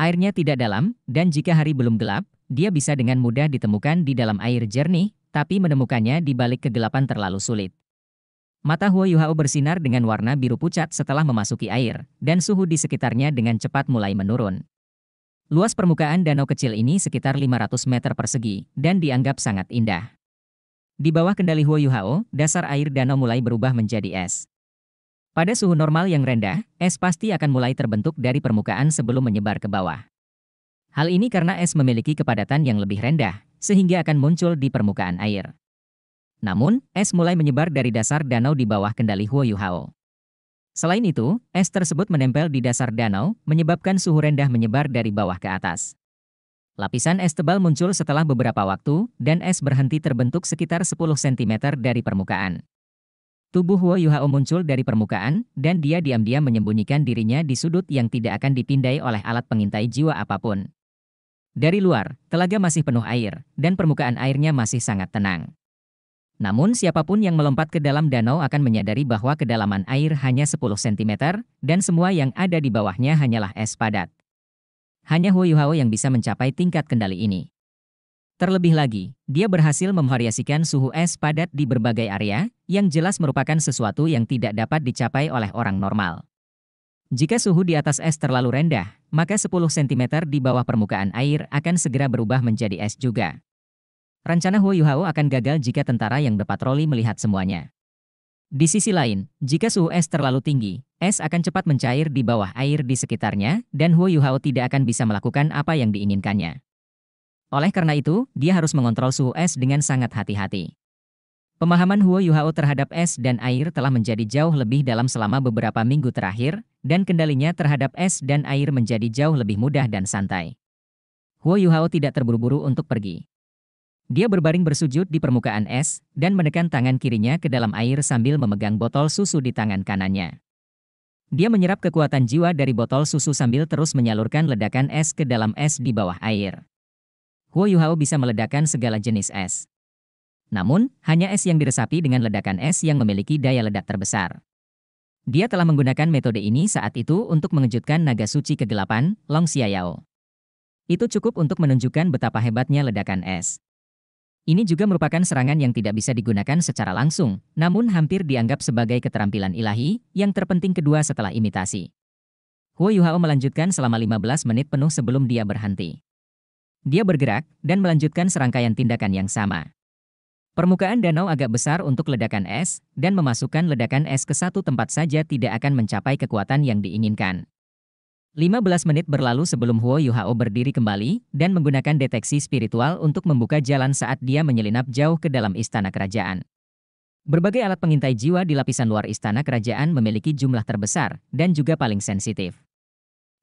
Airnya tidak dalam, dan jika hari belum gelap, dia bisa dengan mudah ditemukan di dalam air jernih, tapi menemukannya di balik kegelapan terlalu sulit. Mata Huo Yuhao bersinar dengan warna biru pucat setelah memasuki air, dan suhu di sekitarnya dengan cepat mulai menurun. Luas permukaan danau kecil ini sekitar 500 meter persegi, dan dianggap sangat indah. Di bawah kendali Huo Yuhao, dasar air danau mulai berubah menjadi es. Pada suhu normal yang rendah, es pasti akan mulai terbentuk dari permukaan sebelum menyebar ke bawah. Hal ini karena es memiliki kepadatan yang lebih rendah, sehingga akan muncul di permukaan air. Namun, es mulai menyebar dari dasar danau di bawah kendali Huoyuhao. Selain itu, es tersebut menempel di dasar danau, menyebabkan suhu rendah menyebar dari bawah ke atas. Lapisan es tebal muncul setelah beberapa waktu, dan es berhenti terbentuk sekitar 10 cm dari permukaan. Tubuh Wo Yuhao muncul dari permukaan, dan dia diam-diam menyembunyikan dirinya di sudut yang tidak akan dipindai oleh alat pengintai jiwa apapun. Dari luar, telaga masih penuh air, dan permukaan airnya masih sangat tenang. Namun siapapun yang melompat ke dalam danau akan menyadari bahwa kedalaman air hanya 10 cm, dan semua yang ada di bawahnya hanyalah es padat. Hanya Huo Yuhao yang bisa mencapai tingkat kendali ini. Terlebih lagi, dia berhasil memvariasikan suhu es padat di berbagai area, yang jelas merupakan sesuatu yang tidak dapat dicapai oleh orang normal. Jika suhu di atas es terlalu rendah, maka 10 cm di bawah permukaan air akan segera berubah menjadi es juga. Rencana Huo Yuhao akan gagal jika tentara yang berpatroli melihat semuanya. Di sisi lain, jika suhu es terlalu tinggi, es akan cepat mencair di bawah air di sekitarnya, dan Huo Yuhao tidak akan bisa melakukan apa yang diinginkannya. Oleh karena itu, dia harus mengontrol suhu es dengan sangat hati-hati. Pemahaman Huo Yuhao terhadap es dan air telah menjadi jauh lebih dalam selama beberapa minggu terakhir, dan kendalinya terhadap es dan air menjadi jauh lebih mudah dan santai. Huo Yuhao tidak terburu-buru untuk pergi. Dia berbaring bersujud di permukaan es, dan menekan tangan kirinya ke dalam air sambil memegang botol susu di tangan kanannya. Dia menyerap kekuatan jiwa dari botol susu sambil terus menyalurkan ledakan es ke dalam es di bawah air. Huo Yuhao bisa meledakkan segala jenis es. Namun, hanya es yang diresapi dengan ledakan es yang memiliki daya ledak terbesar. Dia telah menggunakan metode ini saat itu untuk mengejutkan naga suci kegelapan, Long Xiaoyao. Itu cukup untuk menunjukkan betapa hebatnya ledakan es. Ini juga merupakan serangan yang tidak bisa digunakan secara langsung, namun hampir dianggap sebagai keterampilan ilahi, yang terpenting kedua setelah imitasi. Huo Yuhao melanjutkan selama 15 menit penuh sebelum dia berhenti dia bergerak dan melanjutkan serangkaian tindakan yang sama. Permukaan danau agak besar untuk ledakan es, dan memasukkan ledakan es ke satu tempat saja tidak akan mencapai kekuatan yang diinginkan. 15 menit berlalu sebelum Huo Yuhao berdiri kembali, dan menggunakan deteksi spiritual untuk membuka jalan saat dia menyelinap jauh ke dalam istana kerajaan. Berbagai alat pengintai jiwa di lapisan luar istana kerajaan memiliki jumlah terbesar, dan juga paling sensitif.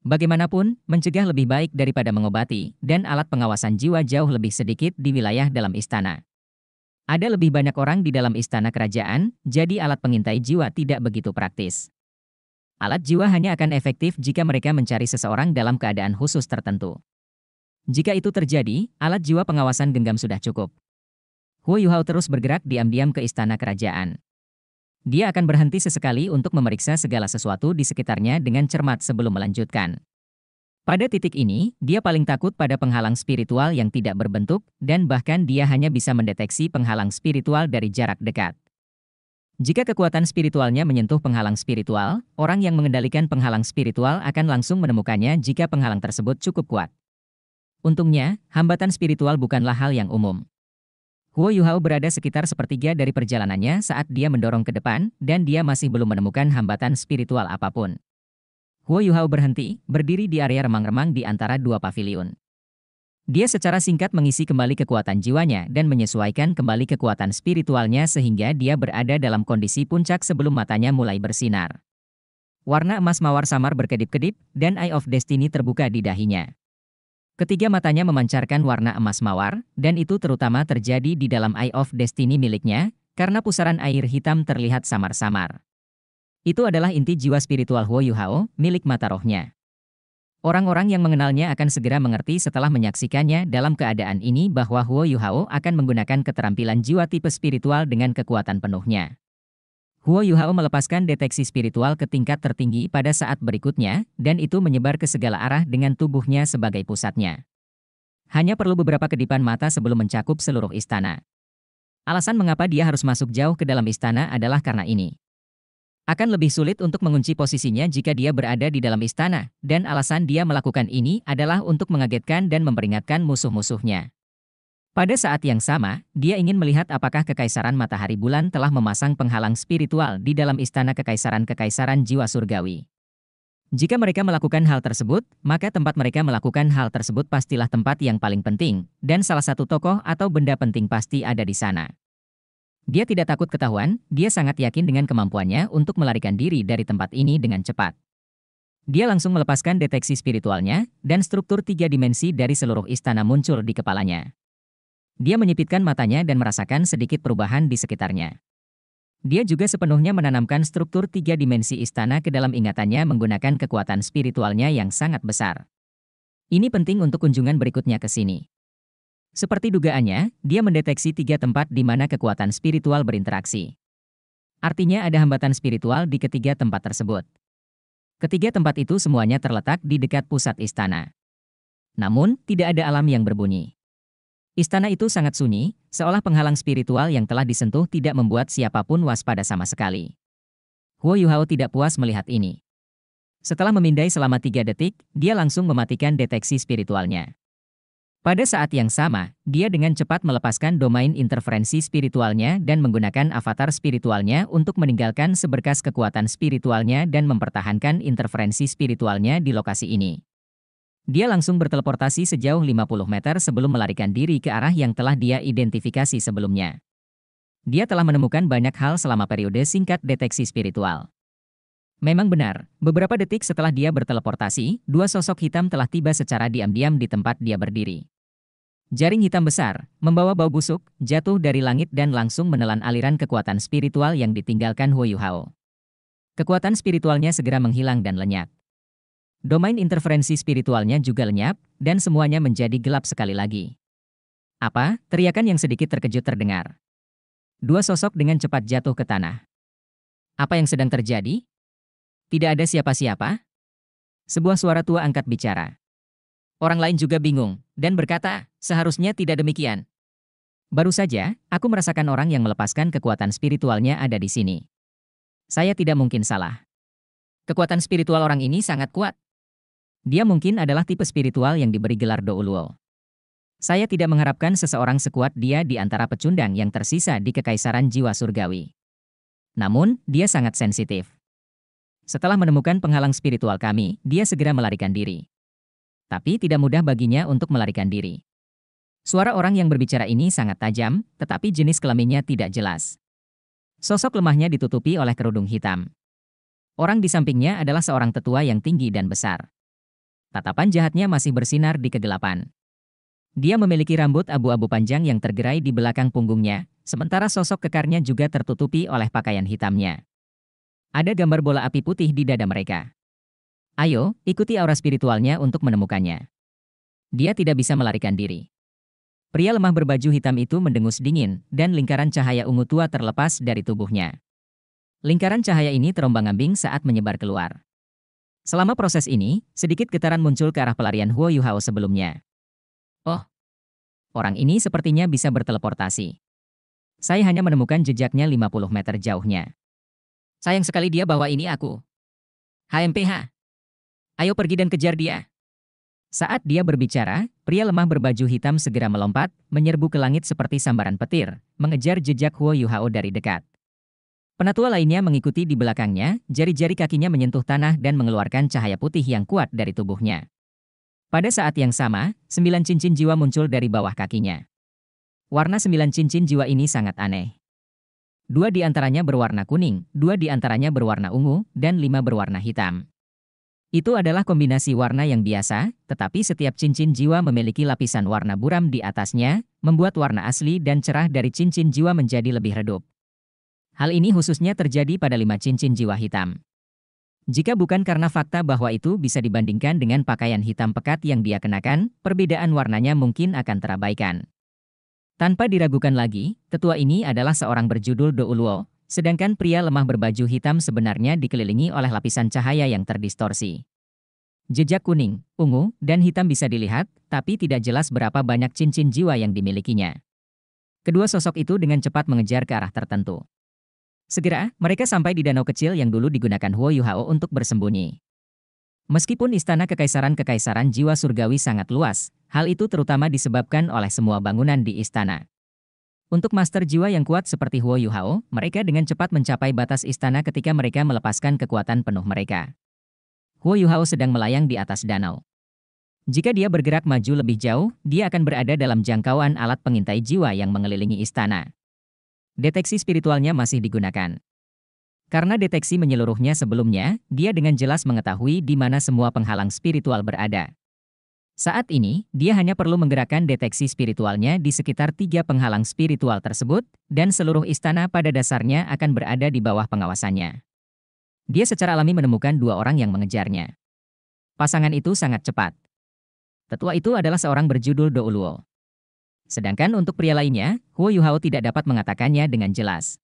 Bagaimanapun, mencegah lebih baik daripada mengobati, dan alat pengawasan jiwa jauh lebih sedikit di wilayah dalam istana. Ada lebih banyak orang di dalam istana kerajaan, jadi alat pengintai jiwa tidak begitu praktis. Alat jiwa hanya akan efektif jika mereka mencari seseorang dalam keadaan khusus tertentu. Jika itu terjadi, alat jiwa pengawasan genggam sudah cukup. Huo Yuhao terus bergerak diam-diam ke istana kerajaan. Dia akan berhenti sesekali untuk memeriksa segala sesuatu di sekitarnya dengan cermat sebelum melanjutkan. Pada titik ini, dia paling takut pada penghalang spiritual yang tidak berbentuk, dan bahkan dia hanya bisa mendeteksi penghalang spiritual dari jarak dekat. Jika kekuatan spiritualnya menyentuh penghalang spiritual, orang yang mengendalikan penghalang spiritual akan langsung menemukannya jika penghalang tersebut cukup kuat. Untungnya, hambatan spiritual bukanlah hal yang umum. Huo Yuhao berada sekitar sepertiga dari perjalanannya saat dia mendorong ke depan, dan dia masih belum menemukan hambatan spiritual apapun. Huo Yuhao berhenti, berdiri di area remang-remang di antara dua pavilion. Dia secara singkat mengisi kembali kekuatan jiwanya dan menyesuaikan kembali kekuatan spiritualnya sehingga dia berada dalam kondisi puncak sebelum matanya mulai bersinar. Warna emas mawar samar berkedip-kedip, dan Eye of Destiny terbuka di dahinya. Ketiga matanya memancarkan warna emas mawar, dan itu terutama terjadi di dalam Eye of Destiny miliknya, karena pusaran air hitam terlihat samar-samar. Itu adalah inti jiwa spiritual Huo Yuhao, milik mata rohnya. Orang-orang yang mengenalnya akan segera mengerti setelah menyaksikannya dalam keadaan ini bahwa Huo Yuhao akan menggunakan keterampilan jiwa tipe spiritual dengan kekuatan penuhnya. Huo Yuhao melepaskan deteksi spiritual ke tingkat tertinggi pada saat berikutnya, dan itu menyebar ke segala arah dengan tubuhnya sebagai pusatnya. Hanya perlu beberapa kedipan mata sebelum mencakup seluruh istana. Alasan mengapa dia harus masuk jauh ke dalam istana adalah karena ini. Akan lebih sulit untuk mengunci posisinya jika dia berada di dalam istana, dan alasan dia melakukan ini adalah untuk mengagetkan dan memperingatkan musuh-musuhnya. Pada saat yang sama, dia ingin melihat apakah Kekaisaran Matahari Bulan telah memasang penghalang spiritual di dalam istana kekaisaran-kekaisaran jiwa surgawi. Jika mereka melakukan hal tersebut, maka tempat mereka melakukan hal tersebut pastilah tempat yang paling penting, dan salah satu tokoh atau benda penting pasti ada di sana. Dia tidak takut ketahuan, dia sangat yakin dengan kemampuannya untuk melarikan diri dari tempat ini dengan cepat. Dia langsung melepaskan deteksi spiritualnya, dan struktur tiga dimensi dari seluruh istana muncul di kepalanya. Dia menyipitkan matanya dan merasakan sedikit perubahan di sekitarnya. Dia juga sepenuhnya menanamkan struktur tiga dimensi istana ke dalam ingatannya menggunakan kekuatan spiritualnya yang sangat besar. Ini penting untuk kunjungan berikutnya ke sini. Seperti dugaannya, dia mendeteksi tiga tempat di mana kekuatan spiritual berinteraksi. Artinya ada hambatan spiritual di ketiga tempat tersebut. Ketiga tempat itu semuanya terletak di dekat pusat istana. Namun, tidak ada alam yang berbunyi. Istana itu sangat sunyi, seolah penghalang spiritual yang telah disentuh tidak membuat siapapun waspada sama sekali. Huo Yuhao tidak puas melihat ini. Setelah memindai selama tiga detik, dia langsung mematikan deteksi spiritualnya. Pada saat yang sama, dia dengan cepat melepaskan domain interferensi spiritualnya dan menggunakan avatar spiritualnya untuk meninggalkan seberkas kekuatan spiritualnya dan mempertahankan interferensi spiritualnya di lokasi ini. Dia langsung berteleportasi sejauh 50 meter sebelum melarikan diri ke arah yang telah dia identifikasi sebelumnya. Dia telah menemukan banyak hal selama periode singkat deteksi spiritual. Memang benar, beberapa detik setelah dia berteleportasi, dua sosok hitam telah tiba secara diam-diam di tempat dia berdiri. Jaring hitam besar, membawa bau busuk, jatuh dari langit dan langsung menelan aliran kekuatan spiritual yang ditinggalkan Yuhao. Kekuatan spiritualnya segera menghilang dan lenyap. Domain interferensi spiritualnya juga lenyap, dan semuanya menjadi gelap sekali lagi. Apa? Teriakan yang sedikit terkejut terdengar. Dua sosok dengan cepat jatuh ke tanah. Apa yang sedang terjadi? Tidak ada siapa-siapa? Sebuah suara tua angkat bicara. Orang lain juga bingung, dan berkata, seharusnya tidak demikian. Baru saja, aku merasakan orang yang melepaskan kekuatan spiritualnya ada di sini. Saya tidak mungkin salah. Kekuatan spiritual orang ini sangat kuat. Dia mungkin adalah tipe spiritual yang diberi gelar Douluo. Saya tidak mengharapkan seseorang sekuat dia di antara pecundang yang tersisa di kekaisaran jiwa surgawi. Namun, dia sangat sensitif. Setelah menemukan penghalang spiritual kami, dia segera melarikan diri. Tapi tidak mudah baginya untuk melarikan diri. Suara orang yang berbicara ini sangat tajam, tetapi jenis kelaminnya tidak jelas. Sosok lemahnya ditutupi oleh kerudung hitam. Orang di sampingnya adalah seorang tetua yang tinggi dan besar. Tatapan jahatnya masih bersinar di kegelapan. Dia memiliki rambut abu-abu panjang yang tergerai di belakang punggungnya, sementara sosok kekarnya juga tertutupi oleh pakaian hitamnya. Ada gambar bola api putih di dada mereka. Ayo, ikuti aura spiritualnya untuk menemukannya. Dia tidak bisa melarikan diri. Pria lemah berbaju hitam itu mendengus dingin, dan lingkaran cahaya ungu tua terlepas dari tubuhnya. Lingkaran cahaya ini terombang-ambing saat menyebar keluar. Selama proses ini, sedikit getaran muncul ke arah pelarian Huo Hao sebelumnya. Oh, orang ini sepertinya bisa berteleportasi. Saya hanya menemukan jejaknya 50 meter jauhnya. Sayang sekali dia bawa ini aku. HMPH. Ayo pergi dan kejar dia. Saat dia berbicara, pria lemah berbaju hitam segera melompat, menyerbu ke langit seperti sambaran petir, mengejar jejak Huo Hao dari dekat. Penatua lainnya mengikuti di belakangnya, jari-jari kakinya menyentuh tanah dan mengeluarkan cahaya putih yang kuat dari tubuhnya. Pada saat yang sama, sembilan cincin jiwa muncul dari bawah kakinya. Warna sembilan cincin jiwa ini sangat aneh. Dua di antaranya berwarna kuning, dua di antaranya berwarna ungu, dan lima berwarna hitam. Itu adalah kombinasi warna yang biasa, tetapi setiap cincin jiwa memiliki lapisan warna buram di atasnya, membuat warna asli dan cerah dari cincin jiwa menjadi lebih redup. Hal ini khususnya terjadi pada lima cincin jiwa hitam. Jika bukan karena fakta bahwa itu bisa dibandingkan dengan pakaian hitam pekat yang dia kenakan, perbedaan warnanya mungkin akan terabaikan. Tanpa diragukan lagi, tetua ini adalah seorang berjudul Douluo, sedangkan pria lemah berbaju hitam sebenarnya dikelilingi oleh lapisan cahaya yang terdistorsi. Jejak kuning, ungu, dan hitam bisa dilihat, tapi tidak jelas berapa banyak cincin jiwa yang dimilikinya. Kedua sosok itu dengan cepat mengejar ke arah tertentu. Segera, mereka sampai di danau kecil yang dulu digunakan Huo Yuhao untuk bersembunyi. Meskipun istana kekaisaran-kekaisaran jiwa surgawi sangat luas, hal itu terutama disebabkan oleh semua bangunan di istana. Untuk master jiwa yang kuat seperti Huo Yuhao, mereka dengan cepat mencapai batas istana ketika mereka melepaskan kekuatan penuh mereka. Huo Yuhao sedang melayang di atas danau. Jika dia bergerak maju lebih jauh, dia akan berada dalam jangkauan alat pengintai jiwa yang mengelilingi istana deteksi spiritualnya masih digunakan. Karena deteksi menyeluruhnya sebelumnya, dia dengan jelas mengetahui di mana semua penghalang spiritual berada. Saat ini, dia hanya perlu menggerakkan deteksi spiritualnya di sekitar tiga penghalang spiritual tersebut, dan seluruh istana pada dasarnya akan berada di bawah pengawasannya. Dia secara alami menemukan dua orang yang mengejarnya. Pasangan itu sangat cepat. Tetua itu adalah seorang berjudul Douluo. Sedangkan untuk pria lainnya, Huo Yuhao tidak dapat mengatakannya dengan jelas.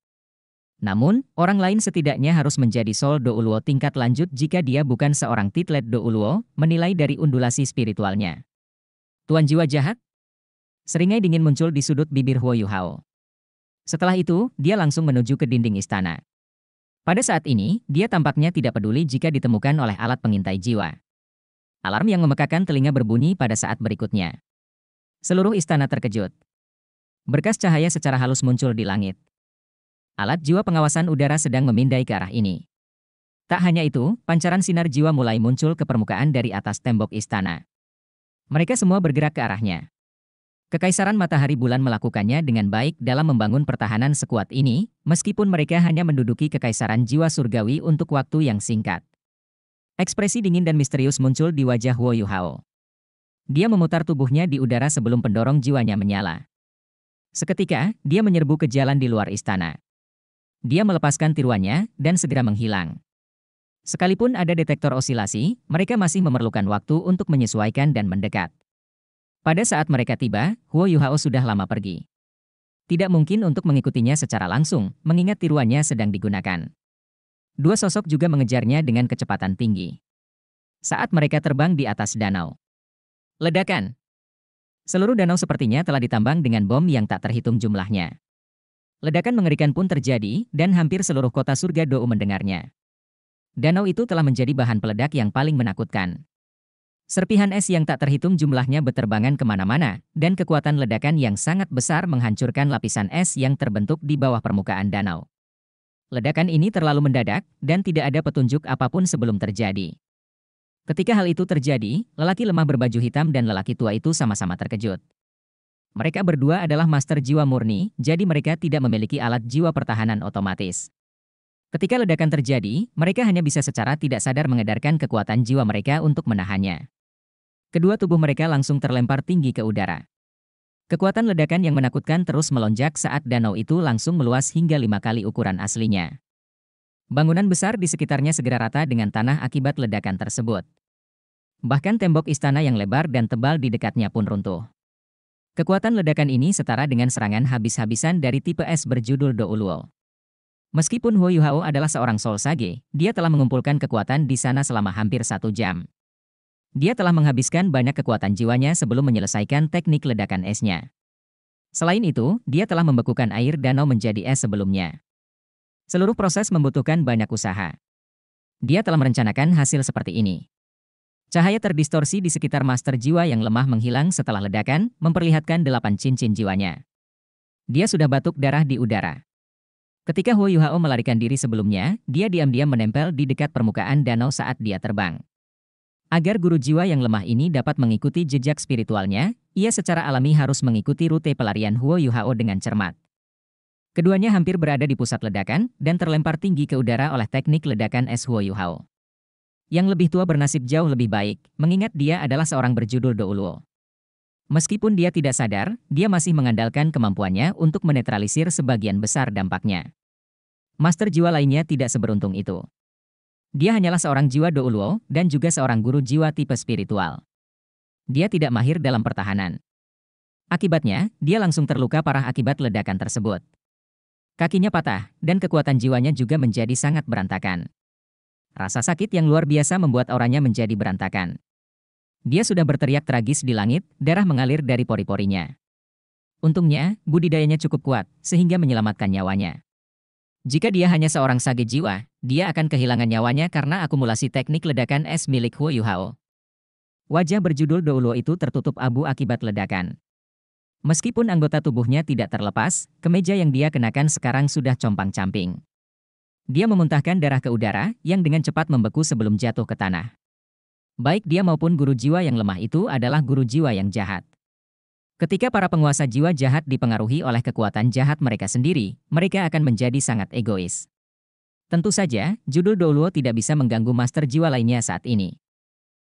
Namun, orang lain setidaknya harus menjadi Sol Douluo tingkat lanjut jika dia bukan seorang titlet Douluo, menilai dari undulasi spiritualnya. Tuan jiwa jahat? Seringai dingin muncul di sudut bibir Huo Yuhao. Setelah itu, dia langsung menuju ke dinding istana. Pada saat ini, dia tampaknya tidak peduli jika ditemukan oleh alat pengintai jiwa. Alarm yang memekakan telinga berbunyi pada saat berikutnya. Seluruh istana terkejut. Berkas cahaya secara halus muncul di langit. Alat jiwa pengawasan udara sedang memindai ke arah ini. Tak hanya itu, pancaran sinar jiwa mulai muncul ke permukaan dari atas tembok istana. Mereka semua bergerak ke arahnya. Kekaisaran matahari bulan melakukannya dengan baik dalam membangun pertahanan sekuat ini, meskipun mereka hanya menduduki kekaisaran jiwa surgawi untuk waktu yang singkat. Ekspresi dingin dan misterius muncul di wajah Huo Yuhao. Dia memutar tubuhnya di udara sebelum pendorong jiwanya menyala. Seketika, dia menyerbu ke jalan di luar istana. Dia melepaskan tiruannya dan segera menghilang. Sekalipun ada detektor osilasi, mereka masih memerlukan waktu untuk menyesuaikan dan mendekat. Pada saat mereka tiba, Huo Yuhao sudah lama pergi. Tidak mungkin untuk mengikutinya secara langsung, mengingat tiruannya sedang digunakan. Dua sosok juga mengejarnya dengan kecepatan tinggi. Saat mereka terbang di atas danau, Ledakan. Seluruh danau sepertinya telah ditambang dengan bom yang tak terhitung jumlahnya. Ledakan mengerikan pun terjadi, dan hampir seluruh kota surga Dou mendengarnya. Danau itu telah menjadi bahan peledak yang paling menakutkan. Serpihan es yang tak terhitung jumlahnya beterbangan kemana-mana, dan kekuatan ledakan yang sangat besar menghancurkan lapisan es yang terbentuk di bawah permukaan danau. Ledakan ini terlalu mendadak, dan tidak ada petunjuk apapun sebelum terjadi. Ketika hal itu terjadi, lelaki lemah berbaju hitam dan lelaki tua itu sama-sama terkejut. Mereka berdua adalah master jiwa murni, jadi mereka tidak memiliki alat jiwa pertahanan otomatis. Ketika ledakan terjadi, mereka hanya bisa secara tidak sadar mengedarkan kekuatan jiwa mereka untuk menahannya. Kedua tubuh mereka langsung terlempar tinggi ke udara. Kekuatan ledakan yang menakutkan terus melonjak saat danau itu langsung meluas hingga lima kali ukuran aslinya. Bangunan besar di sekitarnya segera rata dengan tanah akibat ledakan tersebut. Bahkan tembok istana yang lebar dan tebal di dekatnya pun runtuh. Kekuatan ledakan ini setara dengan serangan habis-habisan dari tipe S berjudul Douluo. Meskipun Huo Yuhao adalah seorang Sol Sage, dia telah mengumpulkan kekuatan di sana selama hampir satu jam. Dia telah menghabiskan banyak kekuatan jiwanya sebelum menyelesaikan teknik ledakan esnya. Selain itu, dia telah membekukan air danau menjadi es sebelumnya. Seluruh proses membutuhkan banyak usaha. Dia telah merencanakan hasil seperti ini. Cahaya terdistorsi di sekitar master jiwa yang lemah menghilang setelah ledakan, memperlihatkan delapan cincin jiwanya. Dia sudah batuk darah di udara. Ketika Huo Yuhao melarikan diri sebelumnya, dia diam-diam menempel di dekat permukaan danau saat dia terbang. Agar guru jiwa yang lemah ini dapat mengikuti jejak spiritualnya, ia secara alami harus mengikuti rute pelarian Huo Yuhao dengan cermat. Keduanya hampir berada di pusat ledakan dan terlempar tinggi ke udara oleh teknik ledakan es Huo Yuhao. Yang lebih tua bernasib jauh lebih baik, mengingat dia adalah seorang berjudul Douluo. Meskipun dia tidak sadar, dia masih mengandalkan kemampuannya untuk menetralisir sebagian besar dampaknya. Master jiwa lainnya tidak seberuntung itu. Dia hanyalah seorang jiwa Douluo dan juga seorang guru jiwa tipe spiritual. Dia tidak mahir dalam pertahanan. Akibatnya, dia langsung terluka parah akibat ledakan tersebut. Kakinya patah, dan kekuatan jiwanya juga menjadi sangat berantakan. Rasa sakit yang luar biasa membuat auranya menjadi berantakan. Dia sudah berteriak tragis di langit, darah mengalir dari pori-porinya. Untungnya, budidayanya cukup kuat, sehingga menyelamatkan nyawanya. Jika dia hanya seorang sage jiwa, dia akan kehilangan nyawanya karena akumulasi teknik ledakan es milik Huo Yuhao. Wajah berjudul Douluo itu tertutup abu akibat ledakan. Meskipun anggota tubuhnya tidak terlepas, kemeja yang dia kenakan sekarang sudah compang-camping. Dia memuntahkan darah ke udara, yang dengan cepat membeku sebelum jatuh ke tanah. Baik dia maupun guru jiwa yang lemah itu adalah guru jiwa yang jahat. Ketika para penguasa jiwa jahat dipengaruhi oleh kekuatan jahat mereka sendiri, mereka akan menjadi sangat egois. Tentu saja, judul Douluo tidak bisa mengganggu master jiwa lainnya saat ini.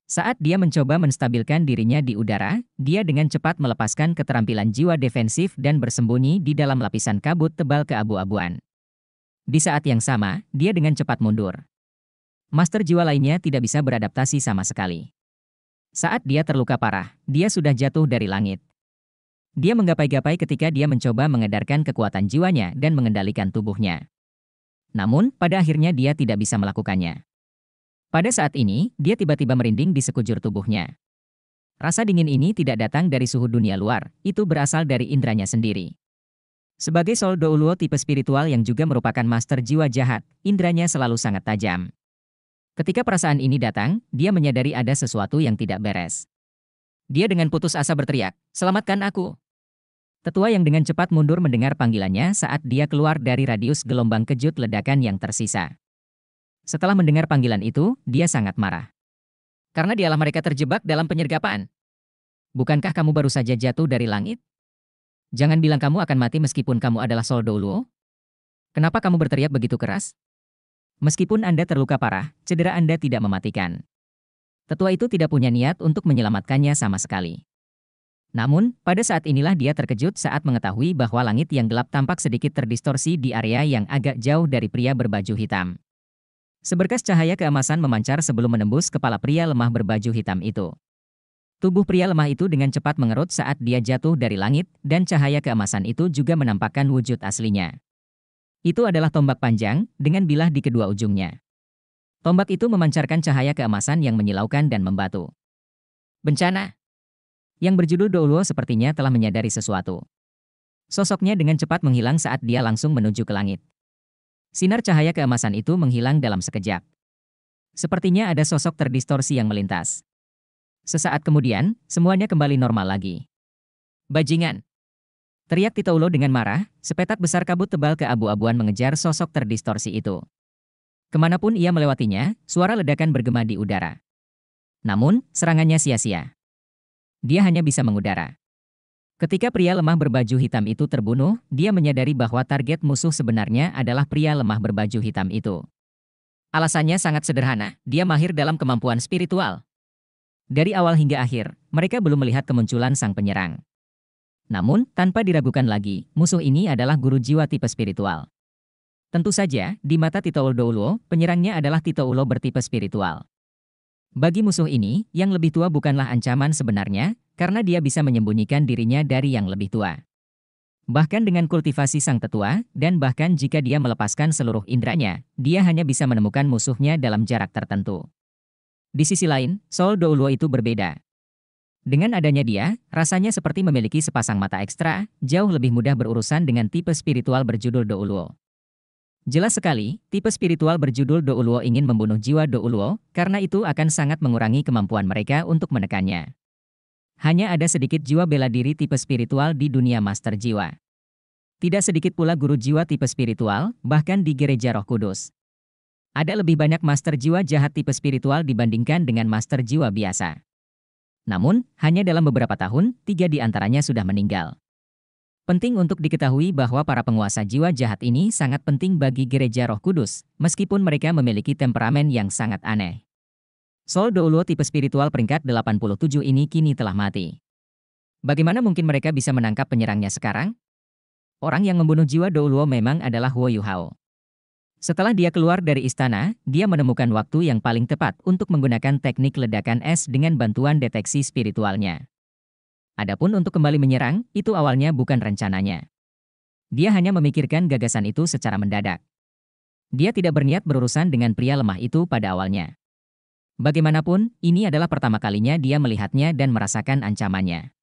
Saat dia mencoba menstabilkan dirinya di udara, dia dengan cepat melepaskan keterampilan jiwa defensif dan bersembunyi di dalam lapisan kabut tebal keabu-abuan. Di saat yang sama, dia dengan cepat mundur. Master jiwa lainnya tidak bisa beradaptasi sama sekali. Saat dia terluka parah, dia sudah jatuh dari langit. Dia menggapai-gapai ketika dia mencoba mengedarkan kekuatan jiwanya dan mengendalikan tubuhnya. Namun, pada akhirnya dia tidak bisa melakukannya. Pada saat ini, dia tiba-tiba merinding di sekujur tubuhnya. Rasa dingin ini tidak datang dari suhu dunia luar, itu berasal dari indranya sendiri. Sebagai Sol Douluo tipe spiritual yang juga merupakan master jiwa jahat, indranya selalu sangat tajam. Ketika perasaan ini datang, dia menyadari ada sesuatu yang tidak beres. Dia dengan putus asa berteriak, selamatkan aku. Tetua yang dengan cepat mundur mendengar panggilannya saat dia keluar dari radius gelombang kejut ledakan yang tersisa. Setelah mendengar panggilan itu, dia sangat marah. Karena dialah mereka terjebak dalam penyergapan. Bukankah kamu baru saja jatuh dari langit? Jangan bilang kamu akan mati meskipun kamu adalah Soldo Luo. Kenapa kamu berteriak begitu keras? Meskipun Anda terluka parah, cedera Anda tidak mematikan. Tetua itu tidak punya niat untuk menyelamatkannya sama sekali. Namun, pada saat inilah dia terkejut saat mengetahui bahwa langit yang gelap tampak sedikit terdistorsi di area yang agak jauh dari pria berbaju hitam. Seberkas cahaya keemasan memancar sebelum menembus kepala pria lemah berbaju hitam itu. Tubuh pria lemah itu dengan cepat mengerut saat dia jatuh dari langit, dan cahaya keemasan itu juga menampakkan wujud aslinya. Itu adalah tombak panjang, dengan bilah di kedua ujungnya. Tombak itu memancarkan cahaya keemasan yang menyilaukan dan membatu. Bencana yang berjudul Douluo sepertinya telah menyadari sesuatu. Sosoknya dengan cepat menghilang saat dia langsung menuju ke langit. Sinar cahaya keemasan itu menghilang dalam sekejap. Sepertinya ada sosok terdistorsi yang melintas. Sesaat kemudian, semuanya kembali normal lagi. Bajingan! Teriak Titoulo dengan marah, sepetak besar kabut tebal ke abu abuan mengejar sosok terdistorsi itu. Kemanapun ia melewatinya, suara ledakan bergema di udara. Namun, serangannya sia-sia. Dia hanya bisa mengudara. Ketika pria lemah berbaju hitam itu terbunuh, dia menyadari bahwa target musuh sebenarnya adalah pria lemah berbaju hitam itu. Alasannya sangat sederhana, dia mahir dalam kemampuan spiritual. Dari awal hingga akhir, mereka belum melihat kemunculan sang penyerang. Namun, tanpa diragukan lagi, musuh ini adalah guru jiwa tipe spiritual. Tentu saja, di mata Tito Ulo, penyerangnya adalah Tito Ulo bertipe spiritual. Bagi musuh ini, yang lebih tua bukanlah ancaman sebenarnya, karena dia bisa menyembunyikan dirinya dari yang lebih tua. Bahkan dengan kultivasi sang tetua, dan bahkan jika dia melepaskan seluruh inderanya, dia hanya bisa menemukan musuhnya dalam jarak tertentu. Di sisi lain, Sol Douluo itu berbeda. Dengan adanya dia, rasanya seperti memiliki sepasang mata ekstra, jauh lebih mudah berurusan dengan tipe spiritual berjudul Douluo. Jelas sekali, tipe spiritual berjudul Douluo ingin membunuh jiwa Douluo, karena itu akan sangat mengurangi kemampuan mereka untuk menekannya. Hanya ada sedikit jiwa bela diri tipe spiritual di dunia master jiwa. Tidak sedikit pula guru jiwa tipe spiritual, bahkan di gereja roh kudus. Ada lebih banyak master jiwa jahat tipe spiritual dibandingkan dengan master jiwa biasa. Namun, hanya dalam beberapa tahun, tiga di antaranya sudah meninggal. Penting untuk diketahui bahwa para penguasa jiwa jahat ini sangat penting bagi gereja roh kudus, meskipun mereka memiliki temperamen yang sangat aneh. Sol Doulo tipe spiritual peringkat 87 ini kini telah mati. Bagaimana mungkin mereka bisa menangkap penyerangnya sekarang? Orang yang membunuh jiwa Doulo memang adalah Huo Yuhao. Setelah dia keluar dari istana, dia menemukan waktu yang paling tepat untuk menggunakan teknik ledakan es dengan bantuan deteksi spiritualnya. Adapun untuk kembali menyerang, itu awalnya bukan rencananya. Dia hanya memikirkan gagasan itu secara mendadak. Dia tidak berniat berurusan dengan pria lemah itu pada awalnya. Bagaimanapun, ini adalah pertama kalinya dia melihatnya dan merasakan ancamannya.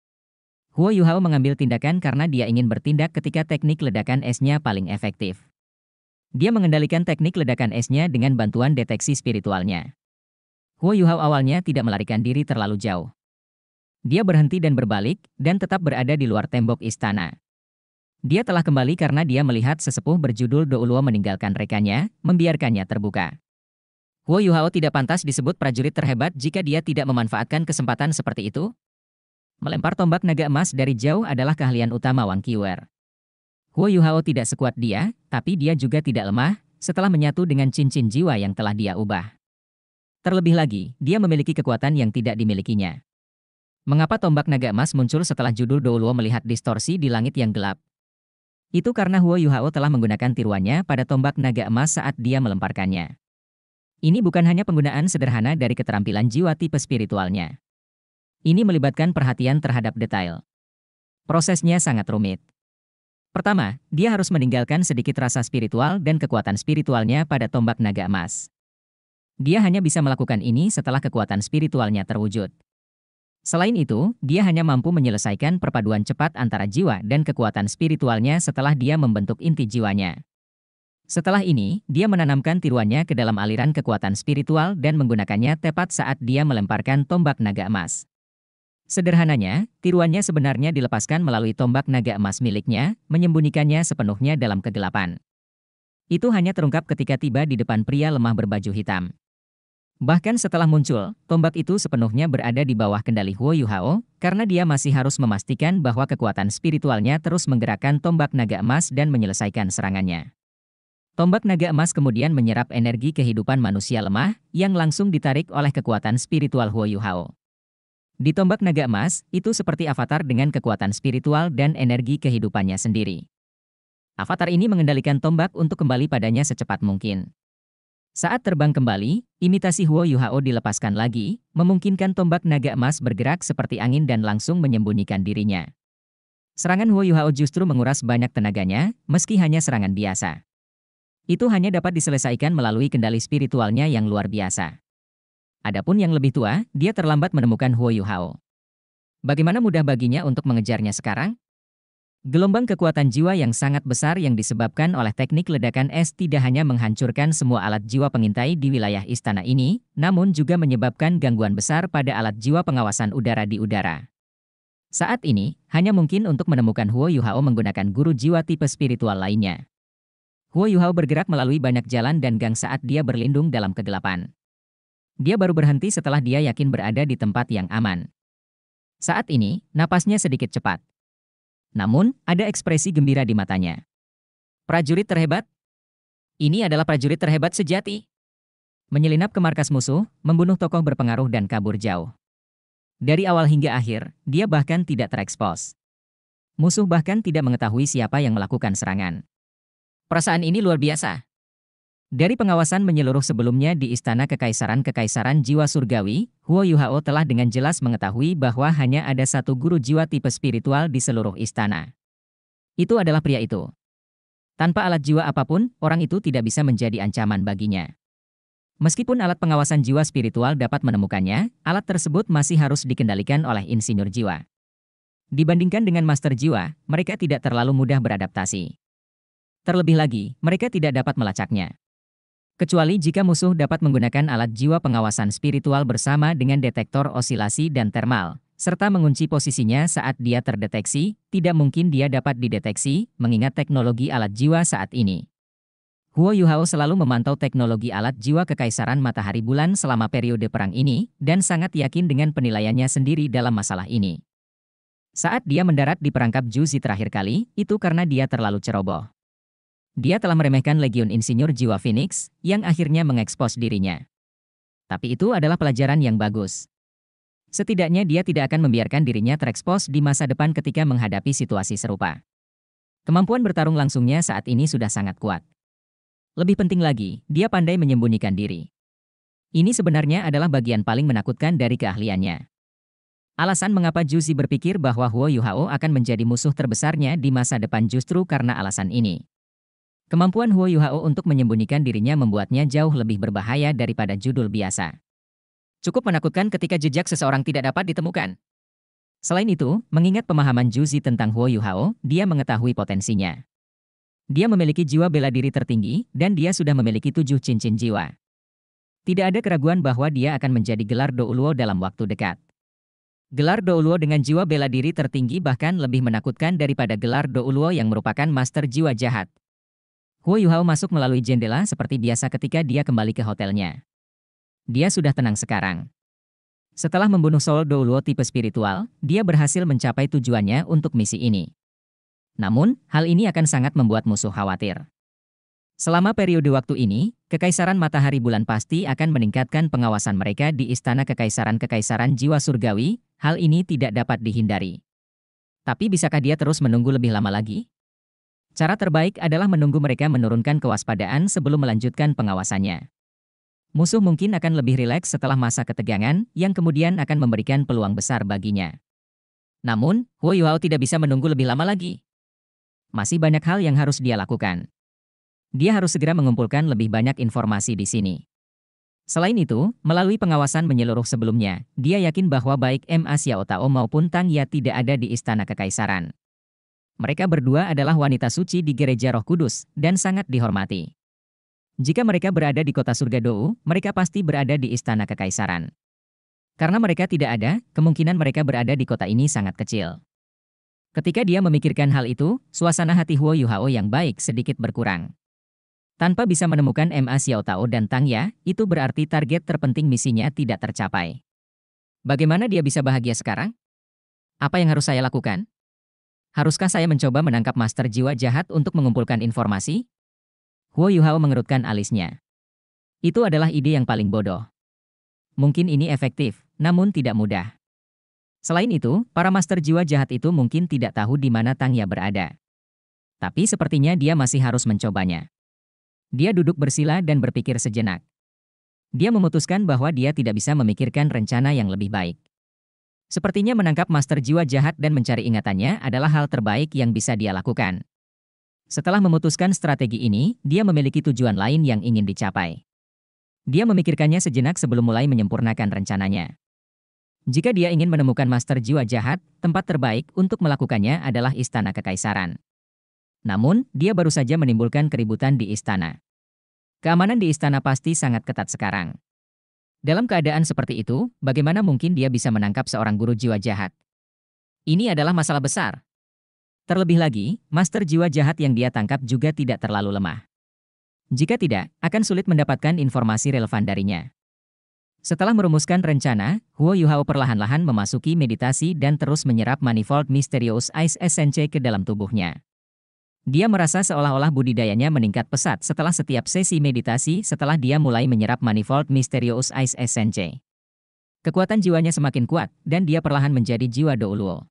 Huo Yuhao mengambil tindakan karena dia ingin bertindak ketika teknik ledakan esnya paling efektif. Dia mengendalikan teknik ledakan esnya dengan bantuan deteksi spiritualnya. Huo Yuhao awalnya tidak melarikan diri terlalu jauh. Dia berhenti dan berbalik, dan tetap berada di luar tembok istana. Dia telah kembali karena dia melihat sesepuh berjudul Douluo meninggalkan rekannya, membiarkannya terbuka. Huo Yuhao tidak pantas disebut prajurit terhebat jika dia tidak memanfaatkan kesempatan seperti itu. Melempar tombak naga emas dari jauh adalah keahlian utama Wang Kiwer. Huo Yuhao tidak sekuat dia, tapi dia juga tidak lemah, setelah menyatu dengan cincin jiwa yang telah dia ubah. Terlebih lagi, dia memiliki kekuatan yang tidak dimilikinya. Mengapa tombak naga emas muncul setelah judul Douluo melihat distorsi di langit yang gelap? Itu karena Huo Yuhao telah menggunakan tiruannya pada tombak naga emas saat dia melemparkannya. Ini bukan hanya penggunaan sederhana dari keterampilan jiwa tipe spiritualnya. Ini melibatkan perhatian terhadap detail. Prosesnya sangat rumit. Pertama, dia harus meninggalkan sedikit rasa spiritual dan kekuatan spiritualnya pada tombak naga emas. Dia hanya bisa melakukan ini setelah kekuatan spiritualnya terwujud. Selain itu, dia hanya mampu menyelesaikan perpaduan cepat antara jiwa dan kekuatan spiritualnya setelah dia membentuk inti jiwanya. Setelah ini, dia menanamkan tiruannya ke dalam aliran kekuatan spiritual dan menggunakannya tepat saat dia melemparkan tombak naga emas. Sederhananya, tiruannya sebenarnya dilepaskan melalui tombak naga emas miliknya, menyembunyikannya sepenuhnya dalam kegelapan. Itu hanya terungkap ketika tiba di depan pria lemah berbaju hitam. Bahkan setelah muncul, tombak itu sepenuhnya berada di bawah kendali Huo Yuhao, karena dia masih harus memastikan bahwa kekuatan spiritualnya terus menggerakkan tombak naga emas dan menyelesaikan serangannya. Tombak naga emas kemudian menyerap energi kehidupan manusia lemah, yang langsung ditarik oleh kekuatan spiritual Huo Yuhao. Di tombak naga emas, itu seperti avatar dengan kekuatan spiritual dan energi kehidupannya sendiri. Avatar ini mengendalikan tombak untuk kembali padanya secepat mungkin. Saat terbang kembali, imitasi Huo Yuhao dilepaskan lagi, memungkinkan tombak naga emas bergerak seperti angin dan langsung menyembunyikan dirinya. Serangan Huo Yuhao justru menguras banyak tenaganya, meski hanya serangan biasa. Itu hanya dapat diselesaikan melalui kendali spiritualnya yang luar biasa. Adapun yang lebih tua, dia terlambat menemukan Huo Yuhao. Bagaimana mudah baginya untuk mengejarnya sekarang? Gelombang kekuatan jiwa yang sangat besar yang disebabkan oleh teknik ledakan es tidak hanya menghancurkan semua alat jiwa pengintai di wilayah istana ini, namun juga menyebabkan gangguan besar pada alat jiwa pengawasan udara di udara. Saat ini, hanya mungkin untuk menemukan Huo Yuhao menggunakan guru jiwa tipe spiritual lainnya. Huo Yuhao bergerak melalui banyak jalan dan gang saat dia berlindung dalam kegelapan. Dia baru berhenti setelah dia yakin berada di tempat yang aman. Saat ini, napasnya sedikit cepat. Namun, ada ekspresi gembira di matanya. Prajurit terhebat? Ini adalah prajurit terhebat sejati. Menyelinap ke markas musuh, membunuh tokoh berpengaruh dan kabur jauh. Dari awal hingga akhir, dia bahkan tidak terekspos. Musuh bahkan tidak mengetahui siapa yang melakukan serangan. Perasaan ini luar biasa. Dari pengawasan menyeluruh sebelumnya di Istana Kekaisaran-Kekaisaran Jiwa Surgawi, Huo Yuhao telah dengan jelas mengetahui bahwa hanya ada satu guru jiwa tipe spiritual di seluruh istana. Itu adalah pria itu. Tanpa alat jiwa apapun, orang itu tidak bisa menjadi ancaman baginya. Meskipun alat pengawasan jiwa spiritual dapat menemukannya, alat tersebut masih harus dikendalikan oleh insinyur jiwa. Dibandingkan dengan master jiwa, mereka tidak terlalu mudah beradaptasi. Terlebih lagi, mereka tidak dapat melacaknya kecuali jika musuh dapat menggunakan alat jiwa pengawasan spiritual bersama dengan detektor osilasi dan termal, serta mengunci posisinya saat dia terdeteksi, tidak mungkin dia dapat dideteksi, mengingat teknologi alat jiwa saat ini. Huo Yuhao selalu memantau teknologi alat jiwa Kekaisaran Matahari Bulan selama periode perang ini, dan sangat yakin dengan penilaiannya sendiri dalam masalah ini. Saat dia mendarat di perangkap Juzi terakhir kali, itu karena dia terlalu ceroboh. Dia telah meremehkan Legion Insinyur Jiwa Phoenix, yang akhirnya mengekspos dirinya. Tapi itu adalah pelajaran yang bagus. Setidaknya dia tidak akan membiarkan dirinya terekspos di masa depan ketika menghadapi situasi serupa. Kemampuan bertarung langsungnya saat ini sudah sangat kuat. Lebih penting lagi, dia pandai menyembunyikan diri. Ini sebenarnya adalah bagian paling menakutkan dari keahliannya. Alasan mengapa Juzi berpikir bahwa Huo Yuhao akan menjadi musuh terbesarnya di masa depan justru karena alasan ini. Kemampuan Huo Yuhao untuk menyembunyikan dirinya membuatnya jauh lebih berbahaya daripada judul biasa. Cukup menakutkan ketika jejak seseorang tidak dapat ditemukan. Selain itu, mengingat pemahaman Juzi tentang Huo Yuhao, dia mengetahui potensinya. Dia memiliki jiwa bela diri tertinggi, dan dia sudah memiliki tujuh cincin jiwa. Tidak ada keraguan bahwa dia akan menjadi gelar Douluo dalam waktu dekat. Gelar Douluo dengan jiwa bela diri tertinggi bahkan lebih menakutkan daripada gelar Douluo yang merupakan master jiwa jahat. Huo Yuhao masuk melalui jendela seperti biasa ketika dia kembali ke hotelnya. Dia sudah tenang sekarang. Setelah membunuh Sol Douluo tipe spiritual, dia berhasil mencapai tujuannya untuk misi ini. Namun, hal ini akan sangat membuat musuh khawatir. Selama periode waktu ini, Kekaisaran Matahari Bulan pasti akan meningkatkan pengawasan mereka di Istana Kekaisaran-Kekaisaran Jiwa Surgawi, hal ini tidak dapat dihindari. Tapi bisakah dia terus menunggu lebih lama lagi? Cara terbaik adalah menunggu mereka menurunkan kewaspadaan sebelum melanjutkan pengawasannya. Musuh mungkin akan lebih rileks setelah masa ketegangan, yang kemudian akan memberikan peluang besar baginya. Namun, Huo Yuhao tidak bisa menunggu lebih lama lagi. Masih banyak hal yang harus dia lakukan. Dia harus segera mengumpulkan lebih banyak informasi di sini. Selain itu, melalui pengawasan menyeluruh sebelumnya, dia yakin bahwa baik M. Asia Otao maupun Tang Ya tidak ada di istana kekaisaran. Mereka berdua adalah wanita suci di gereja Roh Kudus dan sangat dihormati. Jika mereka berada di kota surga Dou, mereka pasti berada di istana kekaisaran. Karena mereka tidak ada, kemungkinan mereka berada di kota ini sangat kecil. Ketika dia memikirkan hal itu, suasana hati Huo Yuhao yang baik sedikit berkurang. Tanpa bisa menemukan MA Xiao Tao dan Tang Ya, itu berarti target terpenting misinya tidak tercapai. Bagaimana dia bisa bahagia sekarang? Apa yang harus saya lakukan? Haruskah saya mencoba menangkap master jiwa jahat untuk mengumpulkan informasi? Huo Yuhao mengerutkan alisnya. Itu adalah ide yang paling bodoh. Mungkin ini efektif, namun tidak mudah. Selain itu, para master jiwa jahat itu mungkin tidak tahu di mana Tang Ya berada. Tapi sepertinya dia masih harus mencobanya. Dia duduk bersila dan berpikir sejenak. Dia memutuskan bahwa dia tidak bisa memikirkan rencana yang lebih baik. Sepertinya menangkap master jiwa jahat dan mencari ingatannya adalah hal terbaik yang bisa dia lakukan. Setelah memutuskan strategi ini, dia memiliki tujuan lain yang ingin dicapai. Dia memikirkannya sejenak sebelum mulai menyempurnakan rencananya. Jika dia ingin menemukan master jiwa jahat, tempat terbaik untuk melakukannya adalah istana kekaisaran. Namun, dia baru saja menimbulkan keributan di istana. Keamanan di istana pasti sangat ketat sekarang. Dalam keadaan seperti itu, bagaimana mungkin dia bisa menangkap seorang guru jiwa jahat? Ini adalah masalah besar. Terlebih lagi, master jiwa jahat yang dia tangkap juga tidak terlalu lemah. Jika tidak, akan sulit mendapatkan informasi relevan darinya. Setelah merumuskan rencana, Huo Yuhao perlahan-lahan memasuki meditasi dan terus menyerap manifold misterius Ice Essence ke dalam tubuhnya. Dia merasa seolah-olah budidayanya meningkat pesat setelah setiap sesi meditasi setelah dia mulai menyerap manifold mysterious ice essence. Kekuatan jiwanya semakin kuat, dan dia perlahan menjadi jiwa Douluo.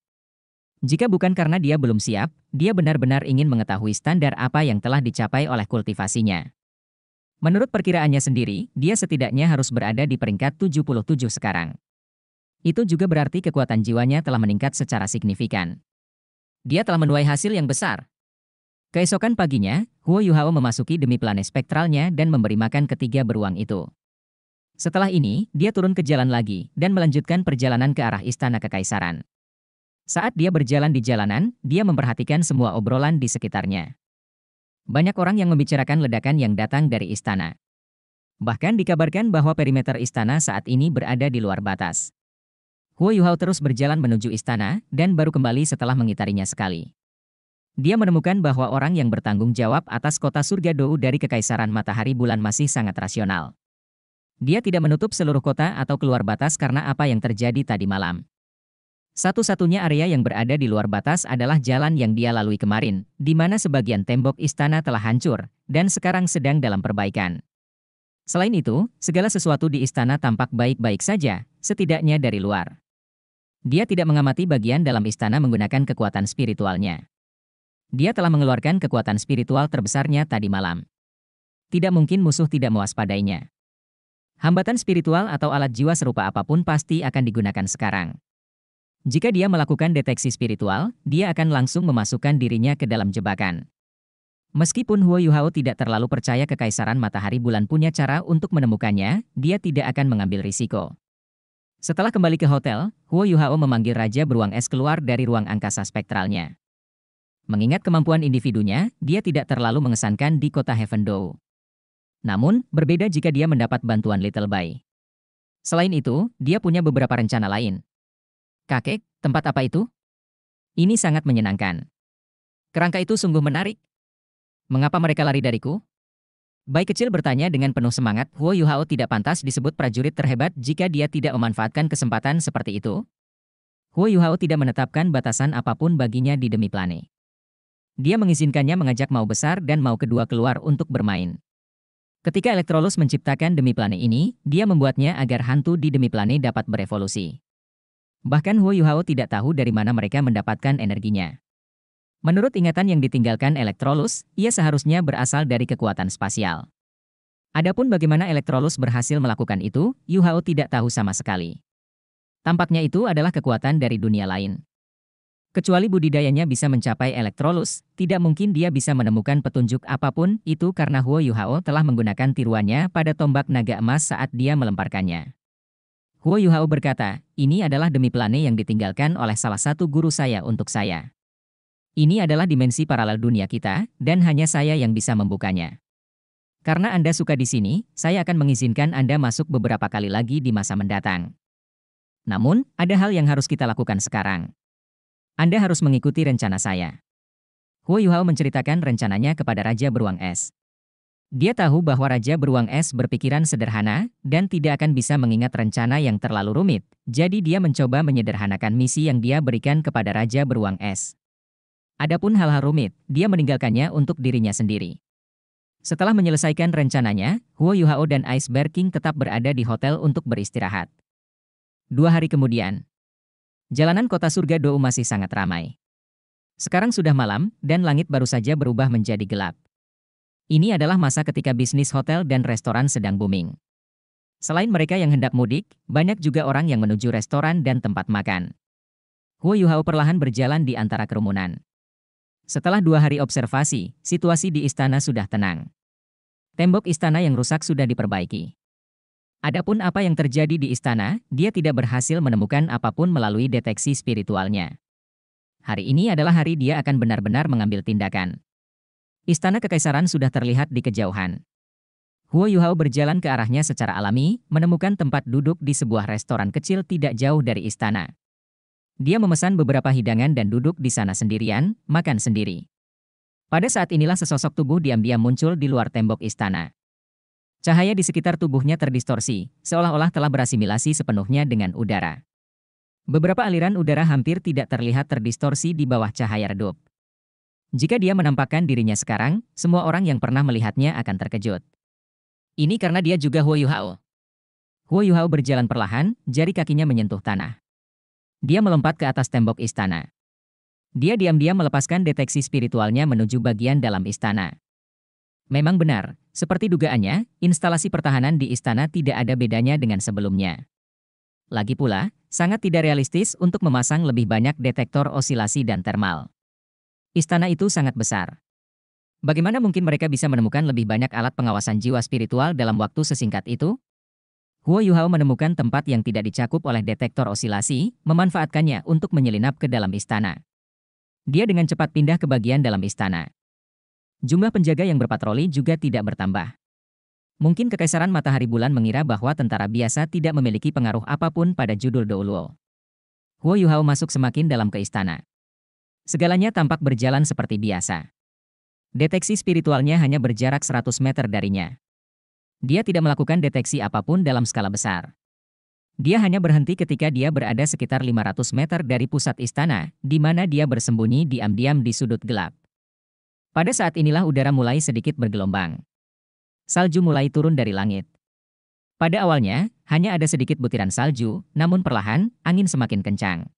Jika bukan karena dia belum siap, dia benar-benar ingin mengetahui standar apa yang telah dicapai oleh kultivasinya. Menurut perkiraannya sendiri, dia setidaknya harus berada di peringkat 77 sekarang. Itu juga berarti kekuatan jiwanya telah meningkat secara signifikan. Dia telah menuai hasil yang besar, Keesokan paginya, Huo Yuhao memasuki demi planet spektralnya dan memberi makan ketiga beruang itu. Setelah ini, dia turun ke jalan lagi dan melanjutkan perjalanan ke arah istana kekaisaran. Saat dia berjalan di jalanan, dia memperhatikan semua obrolan di sekitarnya. Banyak orang yang membicarakan ledakan yang datang dari istana. Bahkan dikabarkan bahwa perimeter istana saat ini berada di luar batas. Huo Yuhao terus berjalan menuju istana dan baru kembali setelah mengitarinya sekali. Dia menemukan bahwa orang yang bertanggung jawab atas kota surga Dou dari Kekaisaran Matahari Bulan masih sangat rasional. Dia tidak menutup seluruh kota atau keluar batas karena apa yang terjadi tadi malam. Satu-satunya area yang berada di luar batas adalah jalan yang dia lalui kemarin, di mana sebagian tembok istana telah hancur, dan sekarang sedang dalam perbaikan. Selain itu, segala sesuatu di istana tampak baik-baik saja, setidaknya dari luar. Dia tidak mengamati bagian dalam istana menggunakan kekuatan spiritualnya. Dia telah mengeluarkan kekuatan spiritual terbesarnya tadi malam. Tidak mungkin musuh tidak mewaspadainya. Hambatan spiritual atau alat jiwa serupa apapun pasti akan digunakan sekarang. Jika dia melakukan deteksi spiritual, dia akan langsung memasukkan dirinya ke dalam jebakan. Meskipun Huo Yuhao tidak terlalu percaya kekaisaran matahari bulan punya cara untuk menemukannya, dia tidak akan mengambil risiko. Setelah kembali ke hotel, Huo Yuhao memanggil Raja Beruang Es keluar dari ruang angkasa spektralnya. Mengingat kemampuan individunya, dia tidak terlalu mengesankan di kota Heaven Dow. Namun, berbeda jika dia mendapat bantuan Little Bay. Selain itu, dia punya beberapa rencana lain. Kakek, tempat apa itu? Ini sangat menyenangkan. Kerangka itu sungguh menarik. Mengapa mereka lari dariku? Bai kecil bertanya dengan penuh semangat, Huo Yuhao tidak pantas disebut prajurit terhebat jika dia tidak memanfaatkan kesempatan seperti itu. Huo Yuhao tidak menetapkan batasan apapun baginya di demi planet dia mengizinkannya mengajak Mau Besar dan Mau Kedua keluar untuk bermain. Ketika Electrolus menciptakan Demi Plane ini, dia membuatnya agar hantu di Demi Plane dapat berevolusi. Bahkan Huo Yuhao tidak tahu dari mana mereka mendapatkan energinya. Menurut ingatan yang ditinggalkan Electrolus, ia seharusnya berasal dari kekuatan spasial. Adapun bagaimana Electrolus berhasil melakukan itu, Yuhao tidak tahu sama sekali. Tampaknya itu adalah kekuatan dari dunia lain. Kecuali budidayanya bisa mencapai elektrolus, tidak mungkin dia bisa menemukan petunjuk apapun, itu karena Huo Yuhao telah menggunakan tiruannya pada tombak naga emas saat dia melemparkannya. Huo Yuhao berkata, ini adalah demi plane yang ditinggalkan oleh salah satu guru saya untuk saya. Ini adalah dimensi paralel dunia kita, dan hanya saya yang bisa membukanya. Karena Anda suka di sini, saya akan mengizinkan Anda masuk beberapa kali lagi di masa mendatang. Namun, ada hal yang harus kita lakukan sekarang. Anda harus mengikuti rencana saya. Huo Yuhao menceritakan rencananya kepada Raja Beruang Es. Dia tahu bahwa Raja Beruang Es berpikiran sederhana dan tidak akan bisa mengingat rencana yang terlalu rumit, jadi dia mencoba menyederhanakan misi yang dia berikan kepada Raja Beruang Es. Adapun hal-hal rumit, dia meninggalkannya untuk dirinya sendiri. Setelah menyelesaikan rencananya, Huo Yuhao dan Iceberg King tetap berada di hotel untuk beristirahat. Dua hari kemudian, Jalanan kota surga Dou masih sangat ramai. Sekarang sudah malam, dan langit baru saja berubah menjadi gelap. Ini adalah masa ketika bisnis hotel dan restoran sedang booming. Selain mereka yang hendak mudik, banyak juga orang yang menuju restoran dan tempat makan. Huo Yuhao perlahan berjalan di antara kerumunan. Setelah dua hari observasi, situasi di istana sudah tenang. Tembok istana yang rusak sudah diperbaiki. Adapun apa yang terjadi di istana, dia tidak berhasil menemukan apapun melalui deteksi spiritualnya. Hari ini adalah hari dia akan benar-benar mengambil tindakan. Istana kekaisaran sudah terlihat di kejauhan. Huo Yuhao berjalan ke arahnya secara alami, menemukan tempat duduk di sebuah restoran kecil tidak jauh dari istana. Dia memesan beberapa hidangan dan duduk di sana sendirian, makan sendiri. Pada saat inilah sesosok tubuh diam-diam muncul di luar tembok istana. Cahaya di sekitar tubuhnya terdistorsi, seolah-olah telah berasimilasi sepenuhnya dengan udara. Beberapa aliran udara hampir tidak terlihat terdistorsi di bawah cahaya redup. Jika dia menampakkan dirinya sekarang, semua orang yang pernah melihatnya akan terkejut. Ini karena dia juga Huo Yuhao. Huo Yuhao berjalan perlahan, jari kakinya menyentuh tanah. Dia melompat ke atas tembok istana. Dia diam-diam melepaskan deteksi spiritualnya menuju bagian dalam istana. Memang benar, seperti dugaannya, instalasi pertahanan di istana tidak ada bedanya dengan sebelumnya. Lagi pula, sangat tidak realistis untuk memasang lebih banyak detektor osilasi dan termal. Istana itu sangat besar. Bagaimana mungkin mereka bisa menemukan lebih banyak alat pengawasan jiwa spiritual dalam waktu sesingkat itu? Huo Yuhao menemukan tempat yang tidak dicakup oleh detektor osilasi, memanfaatkannya untuk menyelinap ke dalam istana. Dia dengan cepat pindah ke bagian dalam istana. Jumlah penjaga yang berpatroli juga tidak bertambah. Mungkin Kekaisaran Matahari Bulan mengira bahwa tentara biasa tidak memiliki pengaruh apapun pada judul Douluo. Huo Yuhao masuk semakin dalam ke istana. Segalanya tampak berjalan seperti biasa. Deteksi spiritualnya hanya berjarak 100 meter darinya. Dia tidak melakukan deteksi apapun dalam skala besar. Dia hanya berhenti ketika dia berada sekitar 500 meter dari pusat istana, di mana dia bersembunyi diam-diam di sudut gelap. Pada saat inilah udara mulai sedikit bergelombang. Salju mulai turun dari langit. Pada awalnya, hanya ada sedikit butiran salju, namun perlahan, angin semakin kencang.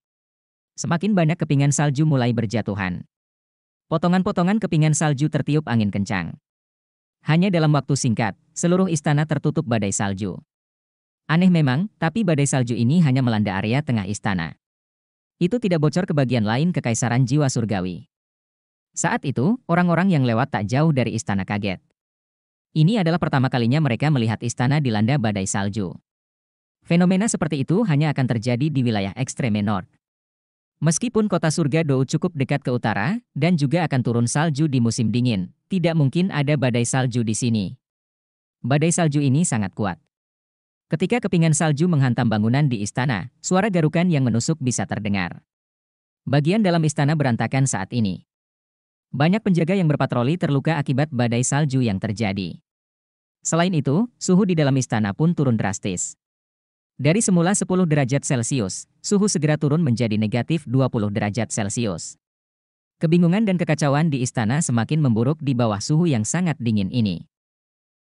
Semakin banyak kepingan salju mulai berjatuhan. Potongan-potongan kepingan salju tertiup angin kencang. Hanya dalam waktu singkat, seluruh istana tertutup badai salju. Aneh memang, tapi badai salju ini hanya melanda area tengah istana. Itu tidak bocor ke bagian lain kekaisaran jiwa surgawi. Saat itu, orang-orang yang lewat tak jauh dari istana kaget. Ini adalah pertama kalinya mereka melihat istana dilanda badai salju. Fenomena seperti itu hanya akan terjadi di wilayah ekstreme North. Meskipun kota surga Dou cukup dekat ke utara, dan juga akan turun salju di musim dingin, tidak mungkin ada badai salju di sini. Badai salju ini sangat kuat. Ketika kepingan salju menghantam bangunan di istana, suara garukan yang menusuk bisa terdengar. Bagian dalam istana berantakan saat ini. Banyak penjaga yang berpatroli terluka akibat badai salju yang terjadi. Selain itu, suhu di dalam istana pun turun drastis. Dari semula 10 derajat Celcius, suhu segera turun menjadi negatif 20 derajat Celcius. Kebingungan dan kekacauan di istana semakin memburuk di bawah suhu yang sangat dingin ini.